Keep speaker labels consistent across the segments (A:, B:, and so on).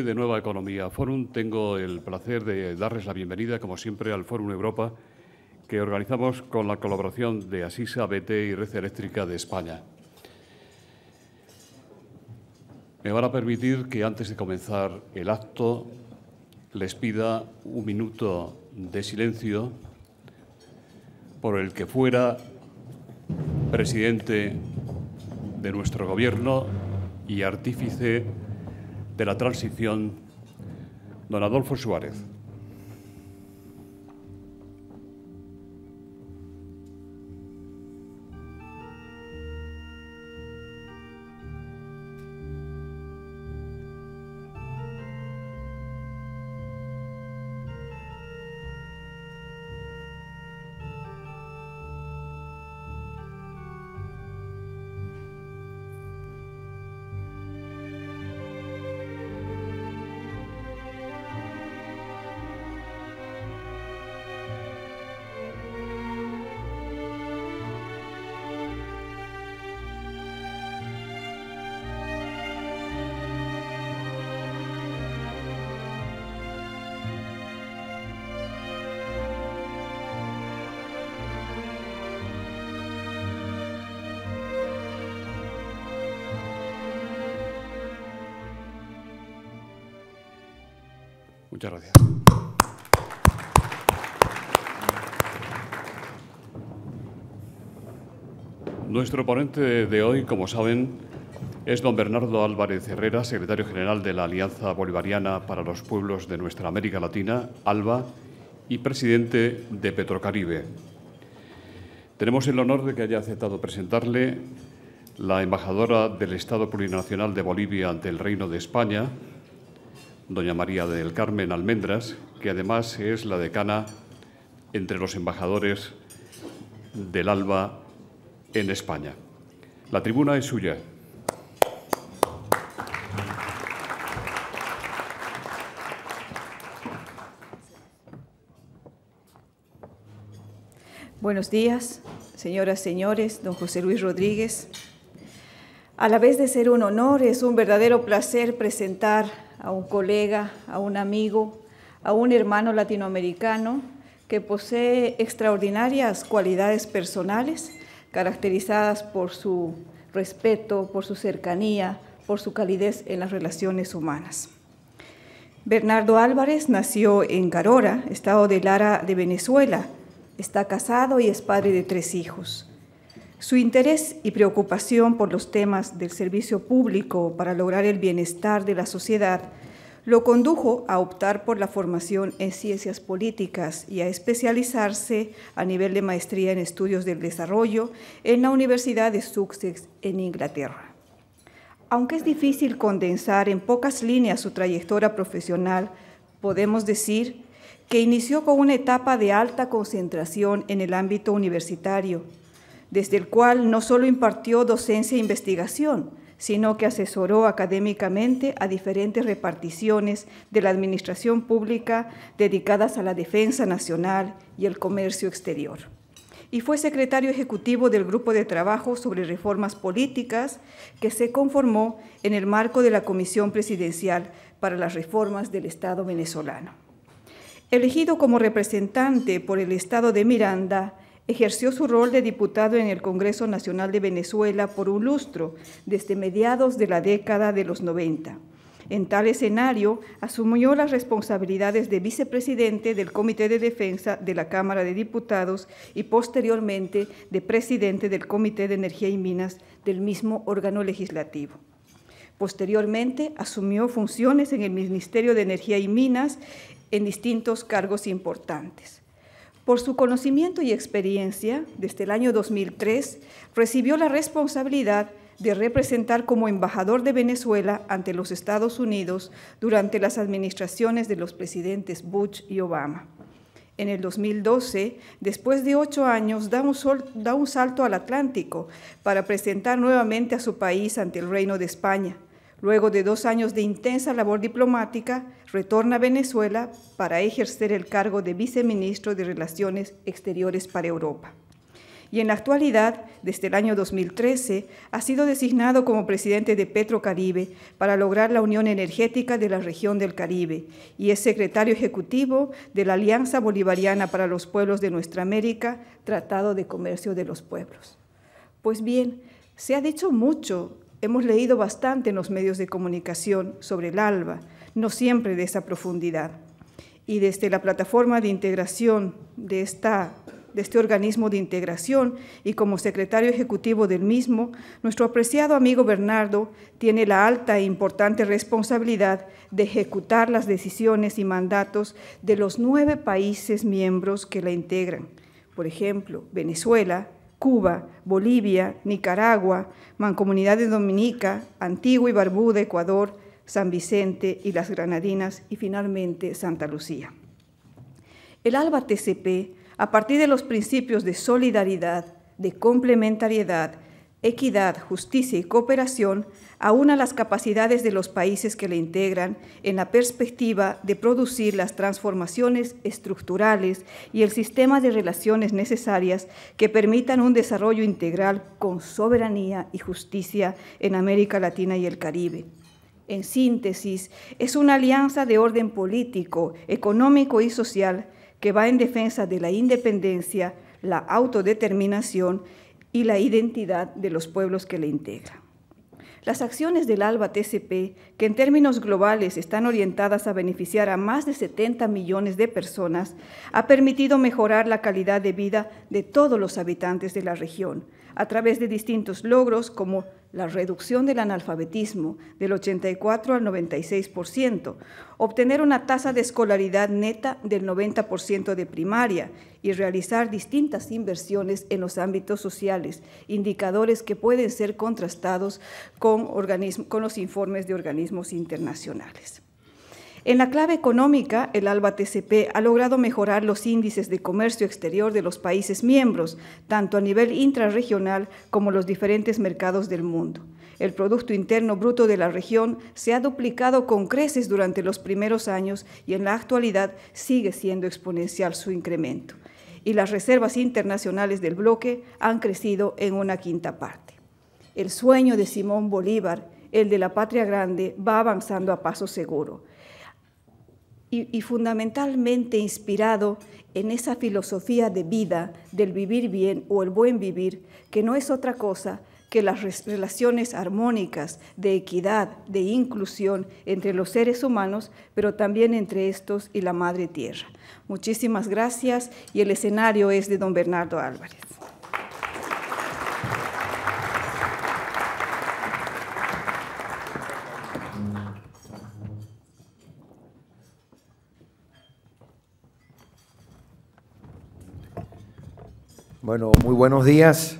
A: de Nueva Economía Forum, tengo el placer de darles la bienvenida, como siempre, al Fórum Europa que organizamos con la colaboración de Asisa, BT y Red Eléctrica de España. Me van a permitir que antes de comenzar el acto les pida un minuto de silencio por el que fuera presidente de nuestro gobierno y artífice de la transición, don Adolfo Suárez. Nuestro ponente de hoy, como saben, es don Bernardo Álvarez Herrera, secretario general de la Alianza Bolivariana para los Pueblos de nuestra América Latina, ALBA, y presidente de Petrocaribe. Tenemos el honor de que haya aceptado presentarle la embajadora del Estado Plurinacional de Bolivia ante el Reino de España, doña María del Carmen Almendras, que además es la decana entre los embajadores del ALBA en España. La tribuna es suya.
B: Buenos días, señoras, señores, don José Luis Rodríguez. A la vez de ser un honor, es un verdadero placer presentar a un colega, a un amigo, a un hermano latinoamericano que posee extraordinarias cualidades personales caracterizadas por su respeto, por su cercanía, por su calidez en las relaciones humanas. Bernardo Álvarez nació en Carora, estado de Lara de Venezuela. Está casado y es padre de tres hijos. Su interés y preocupación por los temas del servicio público para lograr el bienestar de la sociedad lo condujo a optar por la formación en ciencias políticas y a especializarse a nivel de maestría en estudios del desarrollo en la Universidad de Sussex en Inglaterra. Aunque es difícil condensar en pocas líneas su trayectoria profesional, podemos decir que inició con una etapa de alta concentración en el ámbito universitario desde el cual no solo impartió docencia e investigación, sino que asesoró académicamente a diferentes reparticiones de la administración pública dedicadas a la defensa nacional y el comercio exterior. Y fue secretario ejecutivo del Grupo de Trabajo sobre Reformas Políticas que se conformó en el marco de la Comisión Presidencial para las Reformas del Estado venezolano. Elegido como representante por el Estado de Miranda, ejerció su rol de diputado en el Congreso Nacional de Venezuela por un lustro, desde mediados de la década de los 90. En tal escenario, asumió las responsabilidades de vicepresidente del Comité de Defensa de la Cámara de Diputados y posteriormente de presidente del Comité de Energía y Minas del mismo órgano legislativo. Posteriormente, asumió funciones en el Ministerio de Energía y Minas en distintos cargos importantes. Por su conocimiento y experiencia, desde el año 2003, recibió la responsabilidad de representar como embajador de Venezuela ante los Estados Unidos durante las administraciones de los presidentes Bush y Obama. En el 2012, después de ocho años, da un, da un salto al Atlántico para presentar nuevamente a su país ante el Reino de España Luego de dos años de intensa labor diplomática, retorna a Venezuela para ejercer el cargo de viceministro de Relaciones Exteriores para Europa. Y en la actualidad, desde el año 2013, ha sido designado como presidente de Petrocaribe para lograr la unión energética de la región del Caribe y es secretario ejecutivo de la Alianza Bolivariana para los Pueblos de Nuestra América, Tratado de Comercio de los Pueblos. Pues bien, se ha dicho mucho Hemos leído bastante en los medios de comunicación sobre el ALBA, no siempre de esa profundidad. Y desde la plataforma de integración de, de este organismo de integración y como secretario ejecutivo del mismo, nuestro apreciado amigo Bernardo tiene la alta e importante responsabilidad de ejecutar las decisiones y mandatos de los nueve países miembros que la integran. Por ejemplo, Venezuela, Cuba, Bolivia, Nicaragua, Mancomunidad de Dominica, Antigua y Barbuda, Ecuador, San Vicente y las Granadinas y finalmente Santa Lucía. El ALBA TCP, a partir de los principios de solidaridad, de complementariedad, equidad, justicia y cooperación aúna las capacidades de los países que la integran en la perspectiva de producir las transformaciones estructurales y el sistema de relaciones necesarias que permitan un desarrollo integral con soberanía y justicia en América Latina y el Caribe. En síntesis, es una alianza de orden político, económico y social que va en defensa de la independencia, la autodeterminación y la identidad de los pueblos que le integran. Las acciones del ALBA TCP, que en términos globales están orientadas a beneficiar a más de 70 millones de personas, ha permitido mejorar la calidad de vida de todos los habitantes de la región a través de distintos logros como la reducción del analfabetismo del 84 al 96%, obtener una tasa de escolaridad neta del 90% de primaria y realizar distintas inversiones en los ámbitos sociales, indicadores que pueden ser contrastados con, con los informes de organismos internacionales. En la clave económica, el ALBA TCP ha logrado mejorar los índices de comercio exterior de los países miembros, tanto a nivel intrarregional como los diferentes mercados del mundo. El Producto Interno Bruto de la región se ha duplicado con creces durante los primeros años y en la actualidad sigue siendo exponencial su incremento. Y las reservas internacionales del bloque han crecido en una quinta parte. El sueño de Simón Bolívar, el de la patria grande, va avanzando a paso seguro y, fundamentalmente inspirado en esa filosofía de vida del vivir bien o el buen vivir, que no es otra cosa que las relaciones armónicas de equidad, de inclusión entre los seres humanos, pero también entre estos y la Madre Tierra. Muchísimas gracias y el escenario es de don Bernardo Álvarez.
C: Bueno, muy buenos días.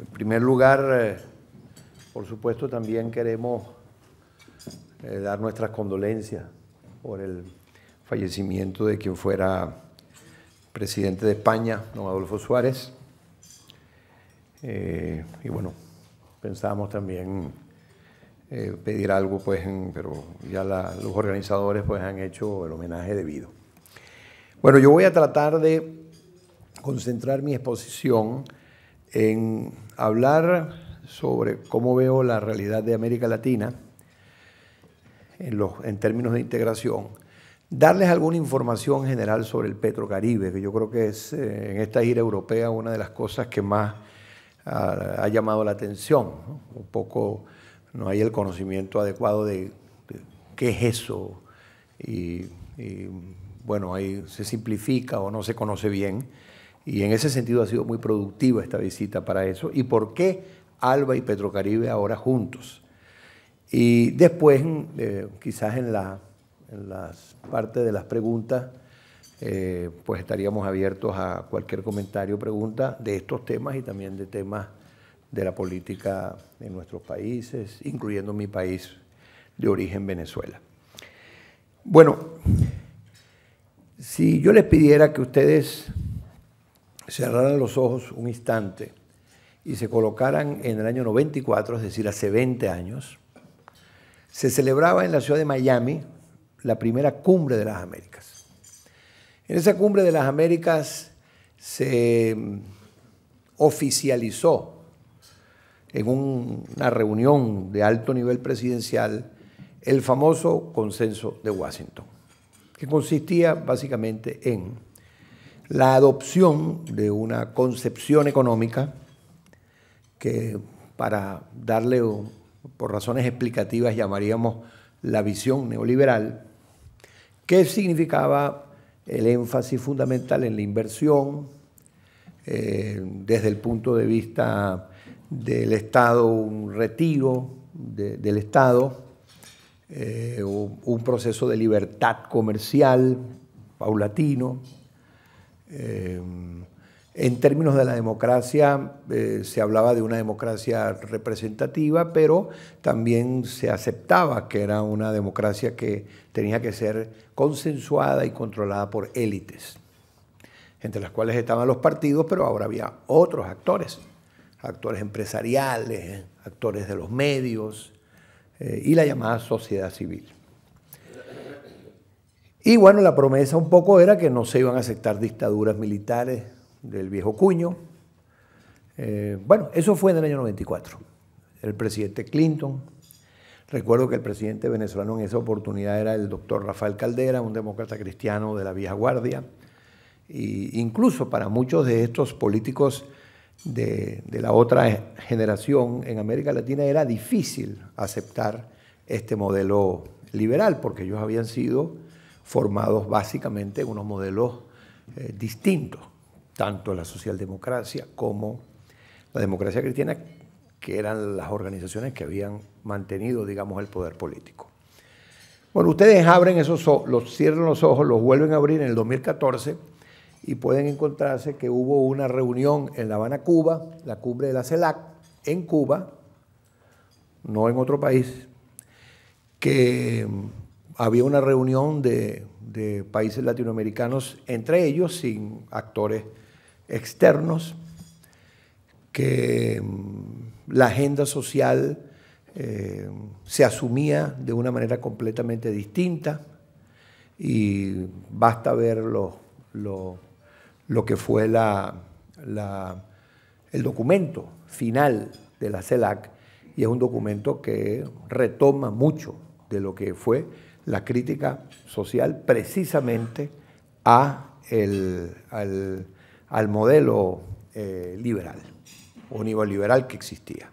C: En primer lugar, eh, por supuesto, también queremos eh, dar nuestras condolencias por el fallecimiento de quien fuera presidente de España, don Adolfo Suárez. Eh, y bueno, pensamos también pedir algo, pues, pero ya los organizadores pues, han hecho el homenaje debido. Bueno, yo voy a tratar de concentrar mi exposición en hablar sobre cómo veo la realidad de América Latina en, los, en términos de integración, darles alguna información general sobre el Petrocaribe, que yo creo que es eh, en esta gira europea una de las cosas que más ah, ha, llamado la atención. Un poco no hay el conocimiento adecuado de, qué es eso y bueno, ahí se simplifica o no se conoce bien. Y en ese sentido ha sido muy productiva esta visita para eso. ¿Y por qué Alba y Petrocaribe ahora juntos? Y después, eh, quizás en la en las partes de las preguntas, eh, pues estaríamos abiertos a cualquier comentario, o pregunta de estos temas y también de temas de la política en nuestros países, incluyendo mi país de origen, Venezuela. Bueno, si yo les pidiera que ustedes cerraran los ojos un instante y se colocaran en el año 94, es decir, hace 20 años, se celebraba en la ciudad de Miami la primera cumbre de las Américas. En esa cumbre de las Américas se mm, oficializó en una reunión de alto nivel presidencial el famoso consenso de Washington, que consistía básicamente en la adopción de una concepción económica que para darle, por razones explicativas, llamaríamos la visión neoliberal, que significaba el énfasis fundamental en la inversión eh, desde el punto de vista del Estado, un retiro del Estado, eh, un proceso de libertad comercial paulatino, eh, en términos de la democracia, eh, se hablaba de una democracia representativa, pero también se aceptaba que era una democracia que tenía que ser consensuada y controlada por élites, entre las cuales estaban los partidos, pero ahora había otros actores, actores empresariales, actores de los medios eh, y la llamada sociedad civil. Y bueno, la promesa un poco era que no se iban a aceptar dictaduras militares del viejo cuño. Eh, bueno, eso fue en el año 94. El presidente Clinton, recuerdo que el presidente venezolano en esa oportunidad era el doctor Rafael Caldera, un demócrata cristiano de la vieja guardia. E incluso para muchos de estos políticos de, de la otra generación en América Latina era difícil aceptar este modelo liberal, porque ellos habían sido formados básicamente en unos modelos eh, distintos, tanto la socialdemocracia como la democracia cristiana, que eran las organizaciones que habían mantenido, digamos, el poder político. Bueno, ustedes abren esos ojos, los cierran los ojos, los vuelven a abrir en el 2014 y pueden encontrarse que hubo una reunión en La Habana, Cuba, la cumbre de la CELAC, en Cuba, no en otro país, que había una reunión de, países latinoamericanos, entre ellos sin actores externos, que mm, la agenda social eh, se asumía de una manera completamente distinta y basta ver lo, que fue el documento final de la CELAC y es un documento que retoma mucho de lo que fue la crítica social precisamente a al, al, modelo eh, liberal o neoliberal que existía.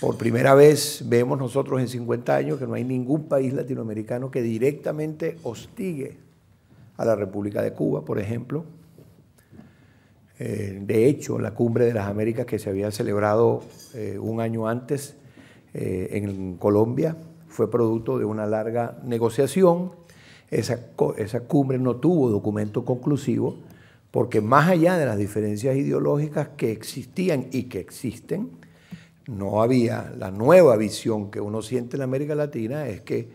C: Por primera vez vemos nosotros en 50 años que no hay ningún país latinoamericano que directamente hostigue a la República de Cuba, por ejemplo. Eh, de hecho, la cumbre de las Américas que se había celebrado eh, un año antes en Colombia, fue producto de una larga negociación. Esa, cumbre no tuvo documento conclusivo porque más allá de las diferencias ideológicas que existían y que existen, no había la nueva visión que uno siente en América Latina es que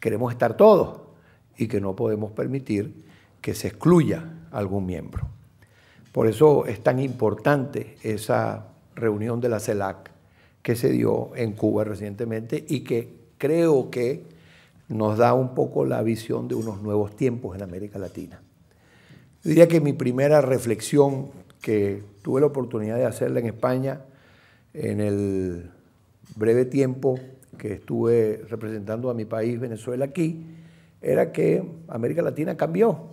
C: queremos estar todos y que no podemos permitir que se excluya algún miembro. Por eso es tan importante esa reunión de la CELAC que se dio en Cuba recientemente y que creo que nos da un poco la visión de unos nuevos tiempos en América Latina. diría que mi primera reflexión que tuve la oportunidad de hacerla en España en el breve tiempo que estuve representando a mi país, Venezuela, aquí, era que América Latina cambió.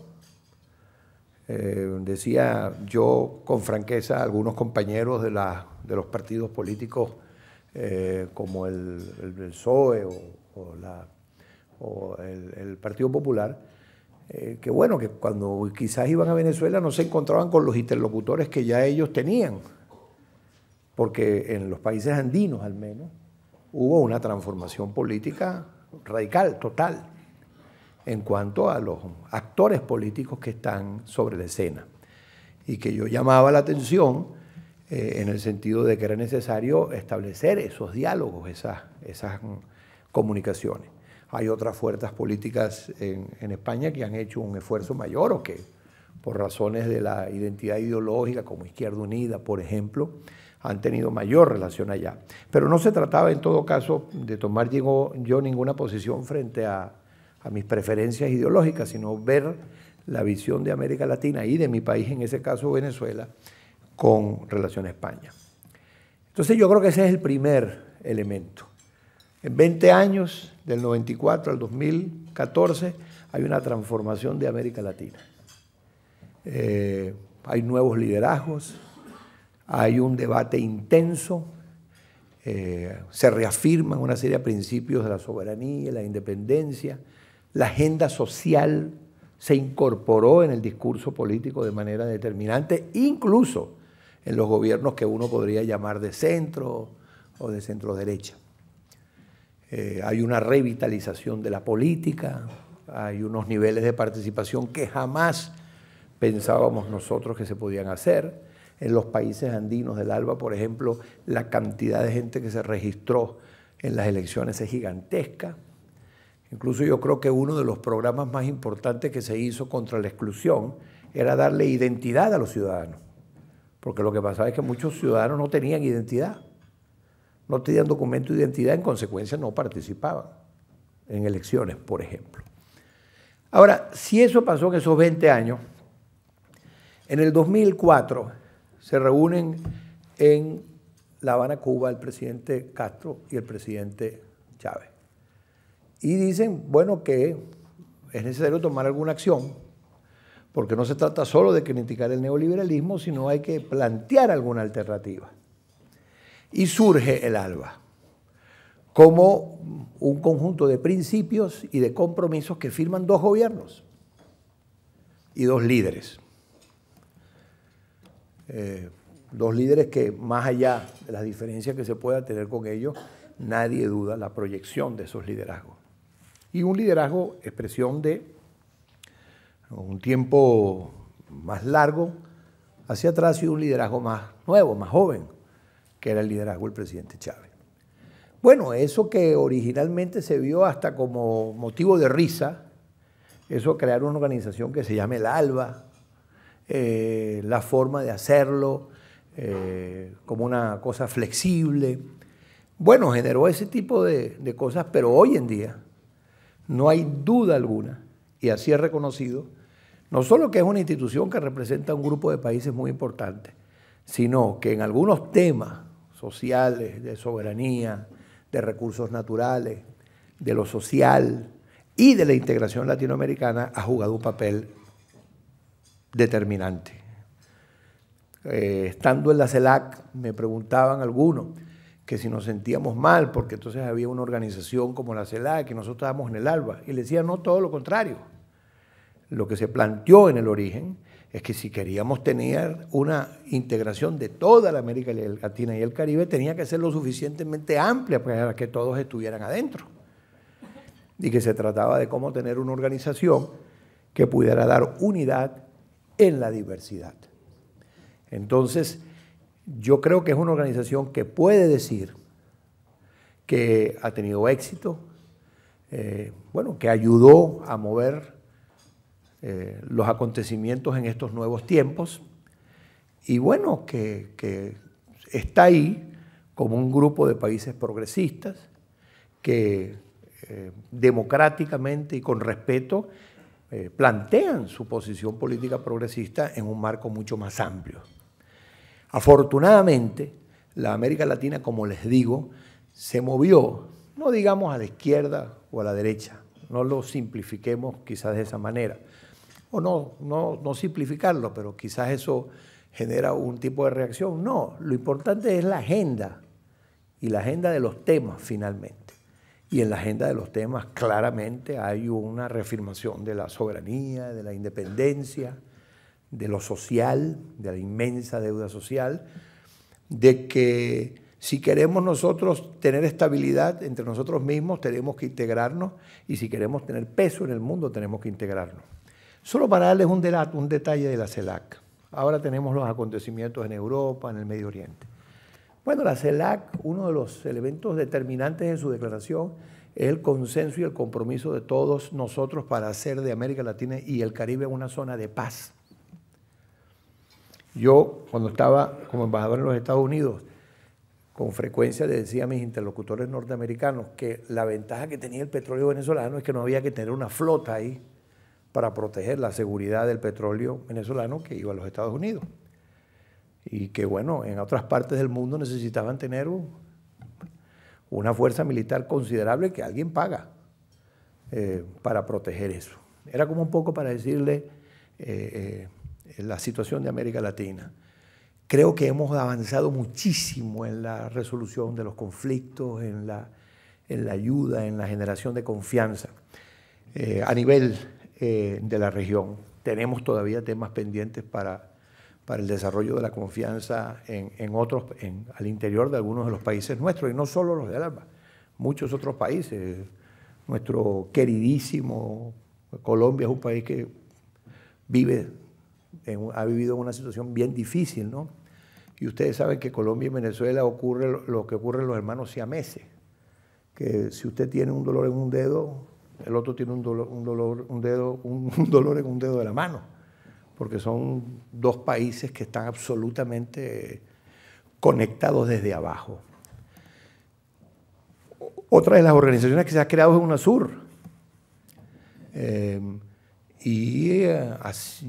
C: Eh, decía yo con franqueza a algunos compañeros de los partidos políticos eh, como el, PSOE o, e el, Partido Popular, eh, que bueno, que cuando quizás iban a Venezuela no se encontraban con los interlocutores que ya ellos tenían, porque en los países andinos al menos hubo una transformación política radical, total, en cuanto a los actores políticos que están sobre la escena y que yo llamaba la atención eh, en el sentido de que era necesario establecer esos diálogos, esas, esas mm, comunicaciones. Hay otras fuerzas políticas en, España que han hecho un esfuerzo mayor o que, por razones de la identidad ideológica, como Izquierda Unida, por ejemplo, han tenido mayor relación allá. Pero no se trataba, en todo caso, de tomar yo, yo ninguna posición frente a mis preferencias ideológicas, sino ver la visión de América Latina y de mi país, en ese caso Venezuela, con relación a España. Entonces yo creo que ese es el primer elemento. En 20 años, del 94 al 2014, hay una transformación de América Latina. Eh, hay nuevos liderazgos, hay un debate intenso, eh, se reafirman una serie de principios de la soberanía, la independencia, la agenda social se incorporó en el discurso político de manera determinante, incluso en los gobiernos que uno podría llamar de centro o de centro derecha. Eh, hay una revitalización de la política, hay unos niveles de participación que jamás pensábamos nosotros que se podían hacer. En los países andinos del ALBA, por ejemplo, la cantidad de gente que se registró en las elecciones es gigantesca. Incluso yo creo que uno de los programas más importantes que se hizo contra la exclusión era darle identidad a los ciudadanos. Porque lo que pasaba es que muchos ciudadanos no tenían identidad, no tenían documento de identidad, en consecuencia no participaban en elecciones, por ejemplo. Ahora, si eso pasó en esos 20 años, en el 2004 se reúnen en La Habana, Cuba, el presidente Castro y el presidente Chávez. Y dicen, bueno, que es necesario tomar alguna acción porque no se trata solo de criticar el neoliberalismo, sino hay que plantear alguna alternativa. Y surge el ALBA como un conjunto de principios y de compromisos que firman dos gobiernos y dos líderes. Eh, dos líderes que más allá de las diferencias que se pueda tener con ellos, nadie duda la proyección de esos liderazgos. Y un liderazgo expresión de un tiempo más largo hacia atrás y un liderazgo más nuevo, más joven, que era el liderazgo del presidente Chávez. Bueno, eso que originalmente se vio hasta como motivo de risa, eso crear una organización que se llame el ALBA, eh, la forma de hacerlo eh, como una cosa flexible. Bueno, generó ese tipo de cosas, pero hoy en día no hay duda alguna, y así es reconocido, no solo que es una institución que representa un grupo de países muy importante, sino que en algunos temas sociales, de soberanía, de recursos naturales, de lo social y de la integración latinoamericana, ha jugado un papel determinante. Eh, estando en la CELAC, me preguntaban algunos que si nos sentíamos mal, porque entonces había una organización como la CELAC y nosotros estábamos en el ALBA, y le decía, no, todo lo contrario lo que se planteó en el origen es que si queríamos tener una integración de toda la América Latina y el Caribe, tenía que ser lo suficientemente amplia para que todos estuvieran adentro. Y que se trataba de cómo tener una organización que pudiera dar unidad en la diversidad. Entonces, yo creo que es una organización que puede decir que ha tenido éxito, eh, bueno, que ayudó a mover eh, los acontecimientos en estos nuevos tiempos. Y bueno, que, está ahí como un grupo de países progresistas que eh, democráticamente y con respeto eh, plantean su posición política progresista en un marco mucho más amplio. Afortunadamente, la América Latina, como les digo, se movió, no digamos a la izquierda o a la derecha, no lo simplifiquemos quizás de esa manera, o no, no, simplificarlo, pero quizás eso genera un tipo de reacción. No, lo importante es la agenda y la agenda de los temas finalmente. Y en la agenda de los temas claramente hay una reafirmación de la soberanía, de la independencia, de lo social, de la inmensa deuda social, de que si queremos nosotros tener estabilidad entre nosotros mismos, tenemos que integrarnos y si queremos tener peso en el mundo, tenemos que integrarnos. Solo para darles un, un detalle de la CELAC. Ahora tenemos los acontecimientos en Europa, en el Medio Oriente. Bueno, la CELAC, uno de los elementos determinantes de su declaración es el consenso y el compromiso de todos nosotros para hacer de América Latina y el Caribe una zona de paz. Yo, cuando estaba como embajador en los Estados Unidos, con frecuencia le decía a mis interlocutores norteamericanos que la ventaja que tenía el petróleo venezolano es que no había que tener una flota ahí para proteger la seguridad del petróleo venezolano que iba a los Estados Unidos. Y que bueno, en otras partes del mundo necesitaban tener una fuerza militar considerable que alguien paga eh, para proteger eso. Era como un poco para decirle eh, eh, la situación de América Latina. Creo que hemos avanzado muchísimo en la resolución de los conflictos, en la, en la ayuda, en la generación de confianza a nivel eh, de la región. Tenemos todavía temas pendientes para, para el desarrollo de la confianza en, en otros, en, al interior de algunos de los países nuestros, y no solo los de ALBA, muchos otros países. Nuestro queridísimo Colombia es un país que vive, ha vivido una situación bien difícil, ¿no? Y ustedes saben que Colombia y Venezuela ocurre lo que ocurre en los hermanos siameses, que si usted tiene un dolor en un dedo, el otro tiene un dolor, un en un dedo de la mano, porque son dos países que están absolutamente conectados desde abajo. Otra de las organizaciones que se ha creado es UNASUR. Eh, y eh,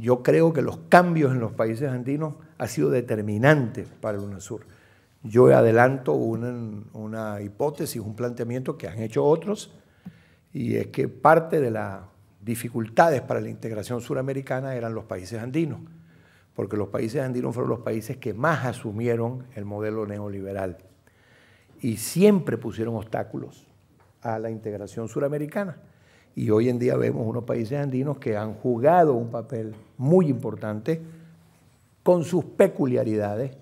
C: yo creo que los cambios en los países andinos han sido determinantes para el UNASUR. Yo adelanto una hipótesis, un planteamiento que han hecho otros, y es que parte de las dificultades para la integración suramericana eran los países andinos, porque los países andinos fueron los países que más asumieron el modelo neoliberal y siempre pusieron obstáculos a la integración suramericana. Y hoy en día vemos unos países andinos que han jugado un papel muy importante con sus peculiaridades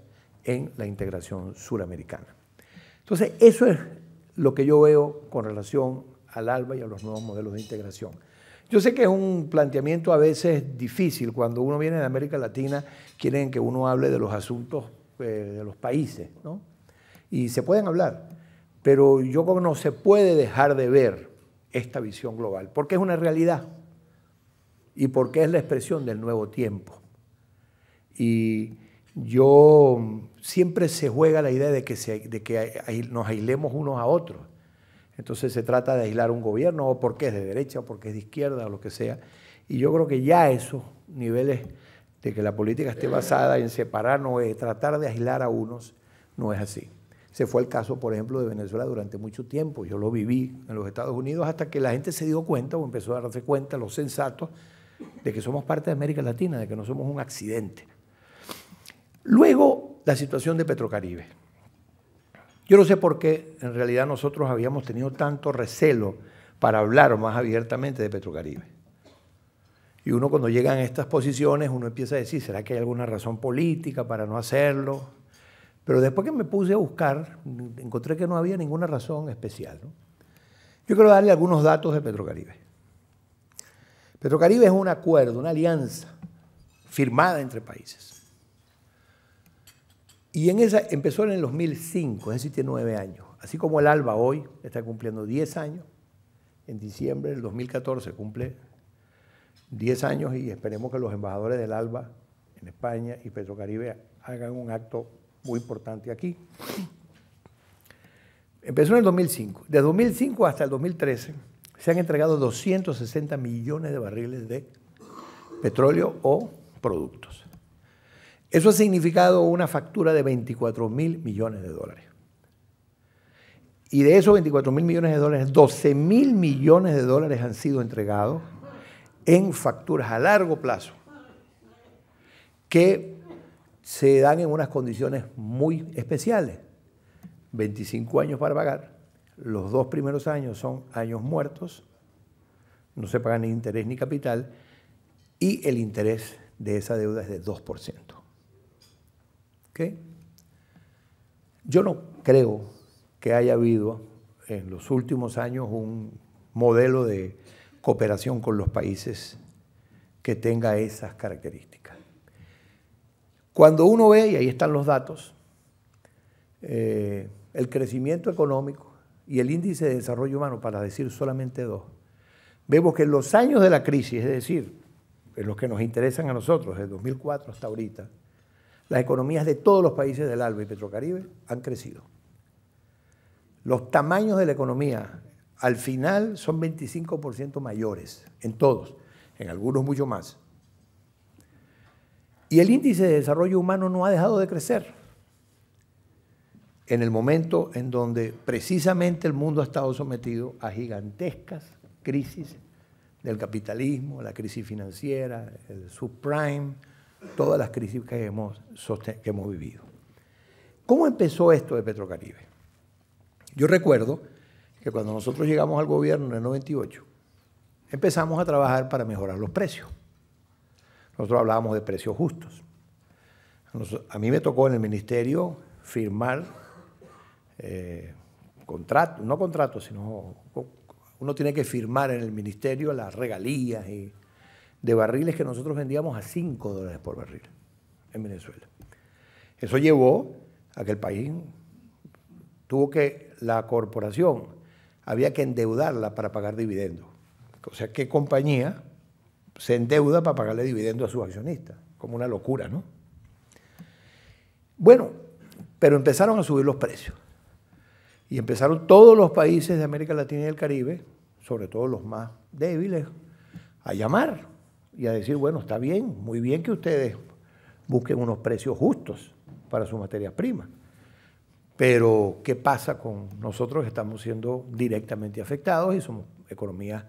C: en la integración suramericana. Entonces, eso es lo que yo veo con relación al ALBA y a los nuevos modelos de integración. Yo sé que es un planteamiento a veces difícil cuando uno viene de América Latina, quieren que uno hable de los asuntos eh, de los países, ¿no? Y se pueden hablar, pero yo creo no se puede dejar de ver esta visión global, porque es una realidad y porque es la expresión del nuevo tiempo. Y yo mm, siempre se juega la idea de que, de que nos aislemos unos a otros entonces se trata de aislar un gobierno, o porque es de derecha, o porque es de izquierda, o lo que sea. Y yo creo que ya esos niveles de que la política esté basada en separar, no es, eh, tratar de aislar a unos, no es así. Se fue el caso, por ejemplo, de Venezuela durante mucho tiempo. Yo lo viví en los Estados Unidos hasta que la gente se dio cuenta o empezó a darse cuenta, los sensatos, de que somos parte de América Latina, de que no somos un accidente. Luego, la situación de Petrocaribe. Yo no sé por qué en realidad nosotros habíamos tenido tanto recelo para hablar más abiertamente de Petrocaribe. Y uno cuando llega a estas posiciones, uno empieza a decir, ¿será que hay alguna razón política para no hacerlo? Pero después que me puse a buscar, encontré que no había ninguna razón especial. Yo quiero darle algunos datos de Petrocaribe. Petrocaribe es un acuerdo, una alianza firmada entre países y en esa empezó en el 2005, es decir, tiene nueve años. Así como el ALBA hoy está cumpliendo diez años, en diciembre del 2014 cumple diez años y esperemos que los embajadores del ALBA en España y Petrocaribe hagan un acto muy importante aquí. Empezó en el 2005. De 2005 hasta el 2013 se han entregado 260 millones de barriles de petróleo o productos. Eso ha significado una factura de 24 mil millones de dólares. Y de esos 24 mil millones de dólares, 12 mil millones de dólares han sido entregados en facturas a largo plazo que se dan en unas condiciones muy especiales. 25 años para pagar. Los dos primeros años son años muertos. No se paga ni interés ni capital. Y el interés de esa deuda es de 2%. Yo no creo que haya habido en los últimos años un modelo de cooperación con los países que tenga esas características. Cuando uno ve, y ahí están los datos, eh, el crecimiento económico y el índice de desarrollo humano, para decir solamente dos, vemos que en los años de la crisis, es decir, en los que nos interesan a nosotros, de 2004 hasta ahorita, las economías de todos los países del ALBA y Petrocaribe han crecido. Los tamaños de la economía al final son 25% mayores, en todos, en algunos mucho más. Y el índice de desarrollo humano no ha dejado de crecer en el momento en donde precisamente el mundo ha estado sometido a gigantescas crisis del capitalismo, la crisis financiera, el subprime, todas las crisis que hemos, que hemos vivido. ¿Cómo empezó esto de Petrocaribe? Yo recuerdo que cuando nosotros llegamos al gobierno en el 98, empezamos a trabajar para mejorar los precios. Nosotros hablábamos de precios justos. A mí me tocó en el ministerio firmar eh, contratos, no contratos, sino uno tiene que firmar en el ministerio las regalías y de barriles que nosotros vendíamos a 5 dólares por barril en Venezuela. Eso llevó a que el país tuvo que, la corporación había que endeudarla para pagar dividendos. O sea, ¿qué compañía se endeuda para pagarle dividendos a sus accionistas? Como una locura, ¿no? Bueno, pero empezaron a subir los precios. Y empezaron todos los países de América Latina y el Caribe, sobre todo los más débiles, a llamar y a decir, bueno, está bien, muy bien que ustedes busquen unos precios justos para su materia prima, Pero, ¿qué pasa con nosotros que estamos siendo directamente afectados y somos economías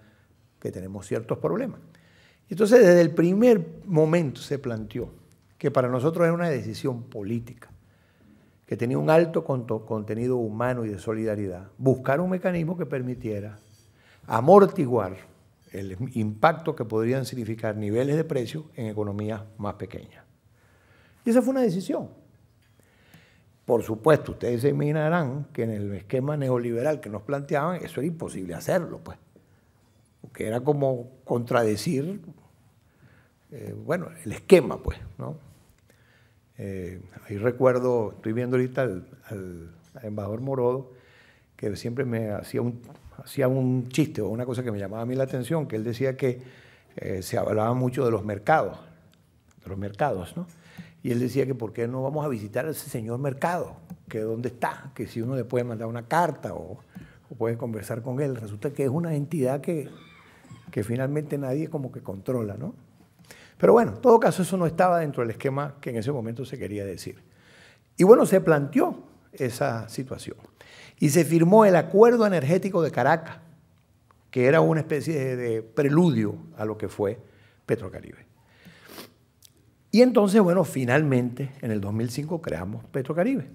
C: que tenemos ciertos problemas? Entonces, desde el primer momento se planteó que para nosotros era una decisión política, que tenía un alto contenido humano y de solidaridad, buscar un mecanismo que permitiera amortiguar el impacto que podrían significar niveles de precios en economías más pequeñas. Y esa fue una decisión. Por supuesto, ustedes se imaginarán que en el esquema neoliberal que nos planteaban, eso era imposible hacerlo, pues. Porque era como contradecir, eh, bueno, el esquema, pues, ¿no? Eh, ahí recuerdo, estoy viendo ahorita al, al embajador Morodo, que siempre me hacía un hacía un chiste o una cosa que me llamaba a mí la atención, que él decía que eh, se hablaba mucho de los mercados, de los mercados, ¿no? Y él decía que por qué no vamos a visitar a ese señor mercado, que dónde está, que si uno le puede mandar una carta o, puede conversar con él. Resulta que es una entidad que, que finalmente nadie como que controla, ¿no? Pero bueno, en todo caso eso no estaba dentro del esquema que en ese momento se quería decir. Y bueno, se planteó esa situación y se firmó el Acuerdo Energético de Caracas, que era una especie de preludio a lo que fue Petrocaribe. Y entonces, bueno, finalmente en el 2005 creamos Petrocaribe.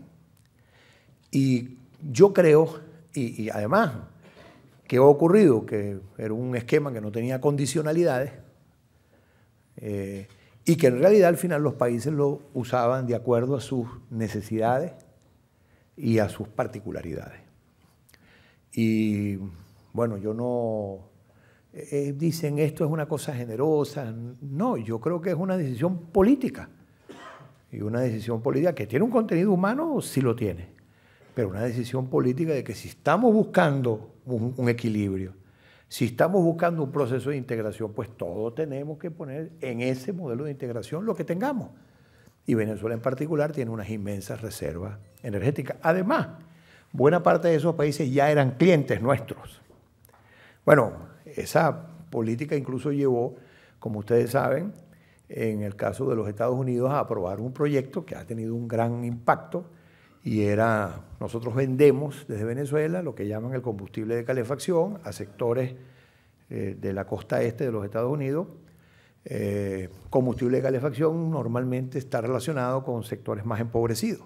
C: Y yo creo, y, además, ¿qué ha ocurrido? Que era un esquema que no tenía condicionalidades eh, y que en realidad al final los países lo usaban de acuerdo a sus necesidades y a sus particularidades. Y bueno, yo no... Eh, eh, dicen esto es una cosa generosa. No, yo creo que es una decisión política. Y una decisión política que tiene un contenido humano, sí lo tiene. Pero una decisión política de que si estamos buscando un, un equilibrio, si estamos buscando un proceso de integración, pues todos tenemos que poner en ese modelo de integración lo que tengamos y Venezuela en particular tiene unas inmensas reservas energéticas. Además, buena parte de esos países ya eran clientes nuestros. Bueno, esa política incluso llevó, como ustedes saben, en el caso de los Estados Unidos a aprobar un proyecto que ha tenido un gran impacto y era, nosotros vendemos desde Venezuela lo que llaman el combustible de calefacción a sectores eh, de la costa este de los Estados Unidos eh, combustible de calefacción normalmente está relacionado con sectores más empobrecidos.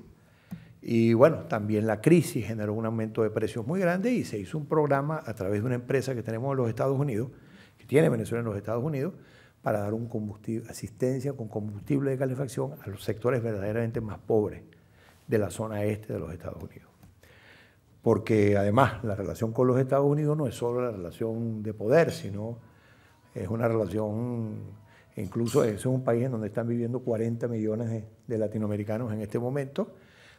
C: Y bueno, también la crisis generó un aumento de precios muy grande y se hizo un programa a través de una empresa que tenemos en los Estados Unidos, que tiene Venezuela en los Estados Unidos, para dar un combustible, asistencia con combustible de calefacción a los sectores verdaderamente más pobres de la zona este de los Estados Unidos. Porque además la relación con los Estados Unidos no es solo la relación de poder, sino es una relación Incluso eso es un país en donde están viviendo 40 millones de, latinoamericanos en este momento.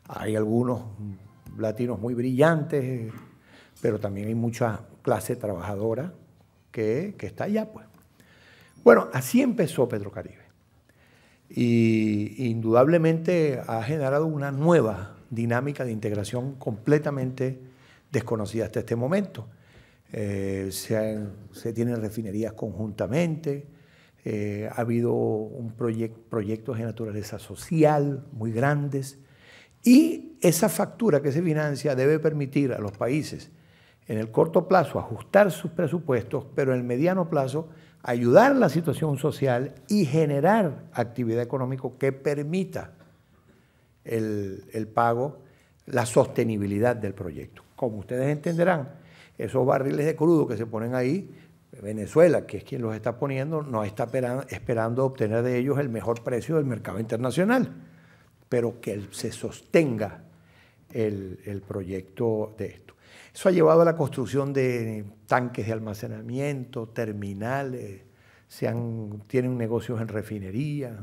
C: Hay algunos latinos muy brillantes, pero también hay mucha clase trabajadora que, está allá, pues. Bueno, así empezó PetroCaribe. Y indudablemente ha generado una nueva dinámica de integración completamente desconocida hasta este momento. Eh, se tienen refinerías conjuntamente, eh, ha habido un proyectos de naturaleza social muy grandes y esa factura que se financia debe permitir a los países en el corto plazo ajustar sus presupuestos, pero en el mediano plazo ayudar la situación social y generar actividad económica que permita el pago, la sostenibilidad del proyecto. Como ustedes entenderán, esos barriles de crudo que se ponen ahí Venezuela, que es quien los está poniendo, no está esperando obtener de ellos el mejor precio del mercado internacional, pero que se sostenga el, proyecto de esto. Eso ha llevado a la construcción de tanques de almacenamiento, terminales, se tienen negocios en refinería,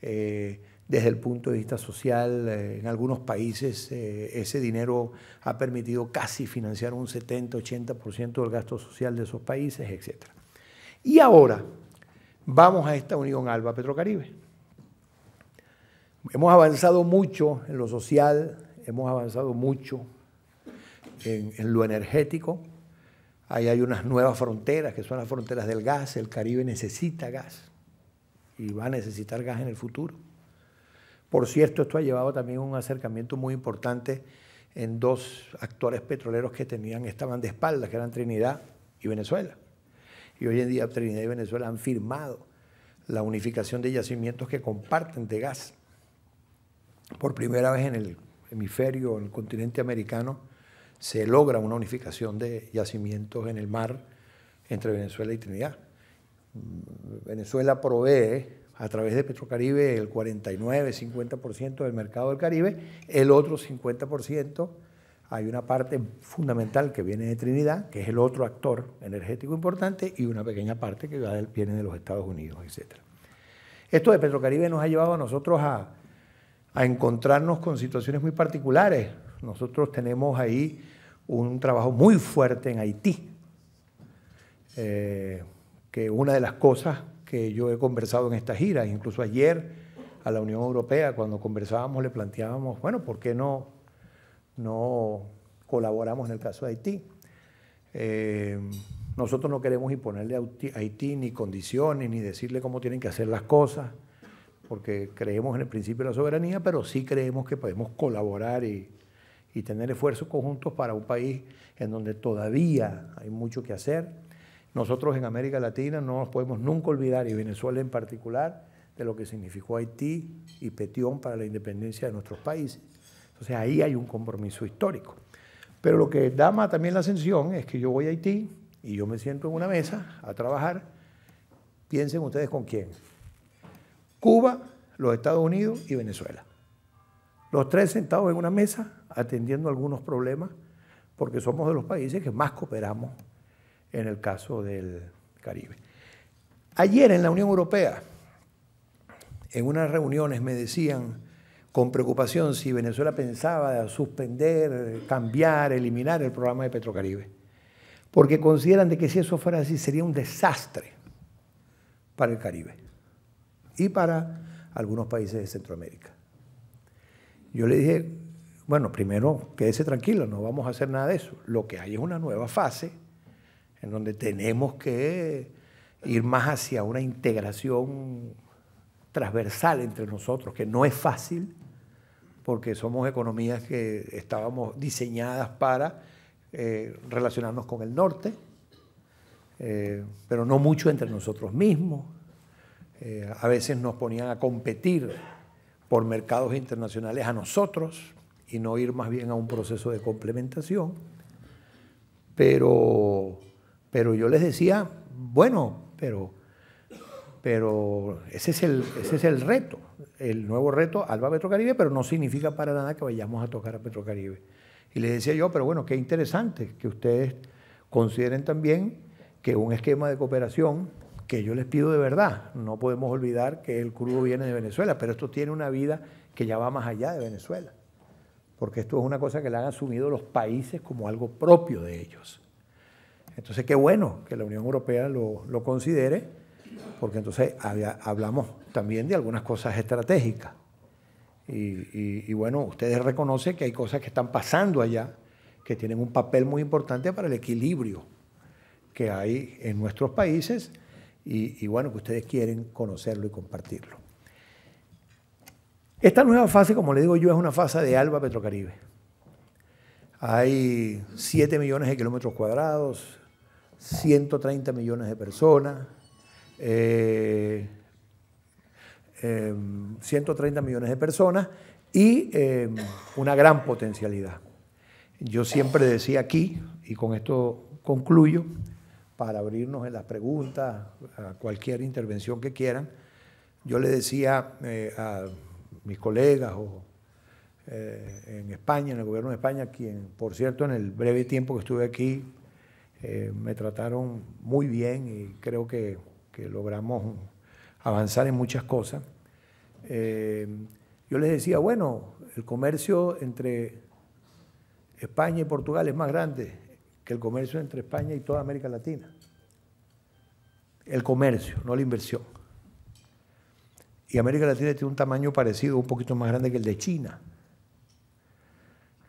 C: eh, desde el punto de vista social. Eh, en algunos países eh, ese dinero ha permitido casi financiar un 70-80% del gasto social de esos países, etc. Y ahora vamos a esta unión Alba Petrocaribe. Hemos avanzado mucho en lo social, hemos avanzado mucho en lo energético. Ahí hay unas nuevas fronteras, que son las fronteras del gas. El Caribe necesita gas y va a necesitar gas en el futuro por cierto, esto ha llevado también a un acercamiento muy importante en dos actores petroleros que tenían, estaban de espaldas, que eran Trinidad y Venezuela. Y hoy en día Trinidad y Venezuela han firmado la unificación de yacimientos que comparten de gas. Por primera vez en el hemisferio, en el continente americano, se logra una unificación de yacimientos en el mar entre Venezuela y Trinidad. Venezuela provee a través de Petrocaribe el 49, 50% del mercado del Caribe, el otro 50% hay una parte fundamental que viene de Trinidad, que es el otro actor energético importante, y una pequeña parte que viene de los Estados Unidos, etc. Esto de Petrocaribe nos ha llevado a nosotros a, encontrarnos con situaciones muy particulares. Nosotros tenemos ahí un trabajo muy fuerte en Haití, eh, que una de las cosas que yo he conversado en esta gira, Incluso ayer a la Unión Europea, cuando conversábamos, le planteábamos, bueno, ¿por qué no, no colaboramos en el caso de Haití? Eh, nosotros no queremos imponerle a Haití ni condiciones, ni decirle cómo tienen que hacer las cosas, porque creemos en el principio de la soberanía, pero sí creemos que podemos colaborar y, y tener esfuerzos conjuntos para un país en donde todavía hay mucho que hacer nosotros en América Latina no nos podemos nunca olvidar, y Venezuela en particular, de lo que significó Haití y Petión para la independencia de nuestros países. Entonces ahí hay un compromiso histórico. Pero lo que dama también la ascensión es que yo voy a Haití y yo me siento en una mesa a trabajar. Piensen ustedes con quién. Cuba, los Estados Unidos y Venezuela. Los tres sentados en una mesa atendiendo algunos problemas porque somos de los países que más cooperamos en el caso del Caribe. Ayer en la Unión Europea, en unas reuniones me decían con preocupación si Venezuela pensaba suspender, cambiar, eliminar el programa de Petrocaribe, porque consideran de que si eso fuera así sería un desastre para el Caribe y para algunos países de Centroamérica. Yo le dije, bueno, primero quédese tranquilo, no vamos a hacer nada de eso. Lo que hay es una nueva fase en donde tenemos que ir más hacia una integración transversal entre nosotros, que no es fácil, porque somos economías que estábamos diseñadas para eh, relacionarnos con el norte, eh, pero no mucho entre nosotros mismos. Eh, a veces nos ponían a competir por mercados internacionales a nosotros y no ir más bien a un proceso de complementación. Pero pero yo les decía, bueno, pero, pero ese, es el, ese es el reto, el nuevo reto Alba Petrocaribe, pero no significa para nada que vayamos a tocar a Petrocaribe. Y les decía yo, pero bueno, qué interesante que ustedes consideren también que un esquema de cooperación que yo les pido de verdad, no podemos olvidar que el crudo viene de Venezuela, pero esto tiene una vida que ya va más allá de Venezuela, porque esto es una cosa que la han asumido los países como algo propio de ellos. Entonces, qué bueno que la Unión Europea lo, considere, porque entonces hablamos también de algunas cosas estratégicas. Y, bueno, ustedes reconocen que hay cosas que están pasando allá, que tienen un papel muy importante para el equilibrio que hay en nuestros países y, y bueno, que ustedes quieren conocerlo y compartirlo. Esta nueva fase, como le digo yo, es una fase de Alba Petrocaribe. Hay 7 millones de kilómetros cuadrados, 130 millones de personas, 130 eh, em, millones de personas y em, una gran potencialidad. Yo siempre decía aquí, y con esto concluyo, para abrirnos en las preguntas, a cualquier intervención que quieran, yo le decía eh, a mis colegas eh, en España, en el gobierno de España, quien, por cierto, en el breve tiempo que estuve aquí, eh, me trataron muy bien y creo que, logramos avanzar en muchas cosas. Eh, yo les decía, bueno, el comercio entre España y Portugal es más grande que el comercio entre España y toda América Latina. El comercio, no la inversión. Y América Latina tiene un tamaño parecido, un poquito más grande que el de China.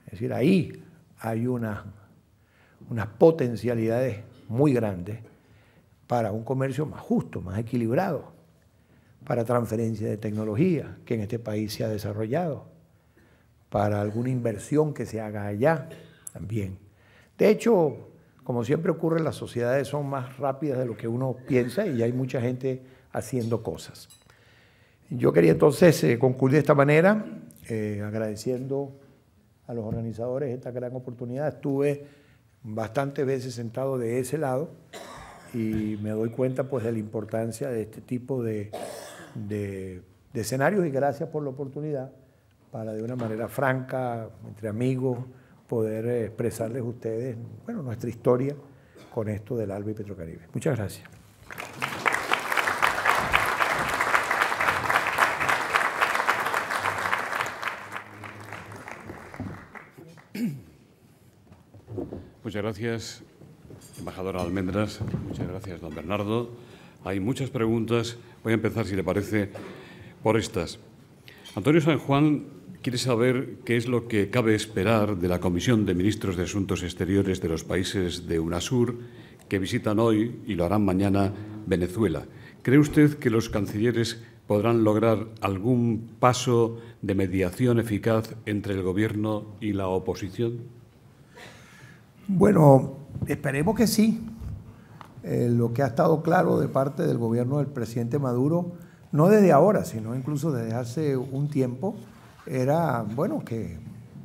C: Es decir, ahí hay una unas potencialidades muy grandes para un comercio más justo, más equilibrado, para transferencia de tecnología que en este país se ha desarrollado, para alguna inversión que se haga allá también. De hecho, como siempre ocurre, las sociedades son más rápidas de lo que uno piensa y hay mucha gente haciendo cosas. Yo quería entonces eh, concluir de esta manera, eh, agradeciendo a los organizadores esta gran oportunidad. Estuve bastantes veces sentado de ese lado y me doy cuenta pues de la importancia de este tipo de, escenarios y gracias por la oportunidad para de una manera franca, entre amigos, poder expresarles a ustedes bueno, nuestra historia con esto del Alba y Petrocaribe. Muchas gracias.
A: gracias, embajadora Almendras. Muchas gracias, don Bernardo. Hay muchas preguntas. Voy a empezar, si le parece, por estas. Antonio San Juan quiere saber qué es lo que cabe esperar de la Comisión de Ministros de Asuntos Exteriores de los países de UNASUR que visitan hoy y lo harán mañana Venezuela. ¿Cree usted que los cancilleres podrán lograr algún paso de mediación eficaz entre el Gobierno y la oposición?
C: Bueno, esperemos que sí. Eh, lo que ha estado claro de parte del gobierno del presidente Maduro, no desde ahora, sino incluso desde hace un tiempo, era, bueno, que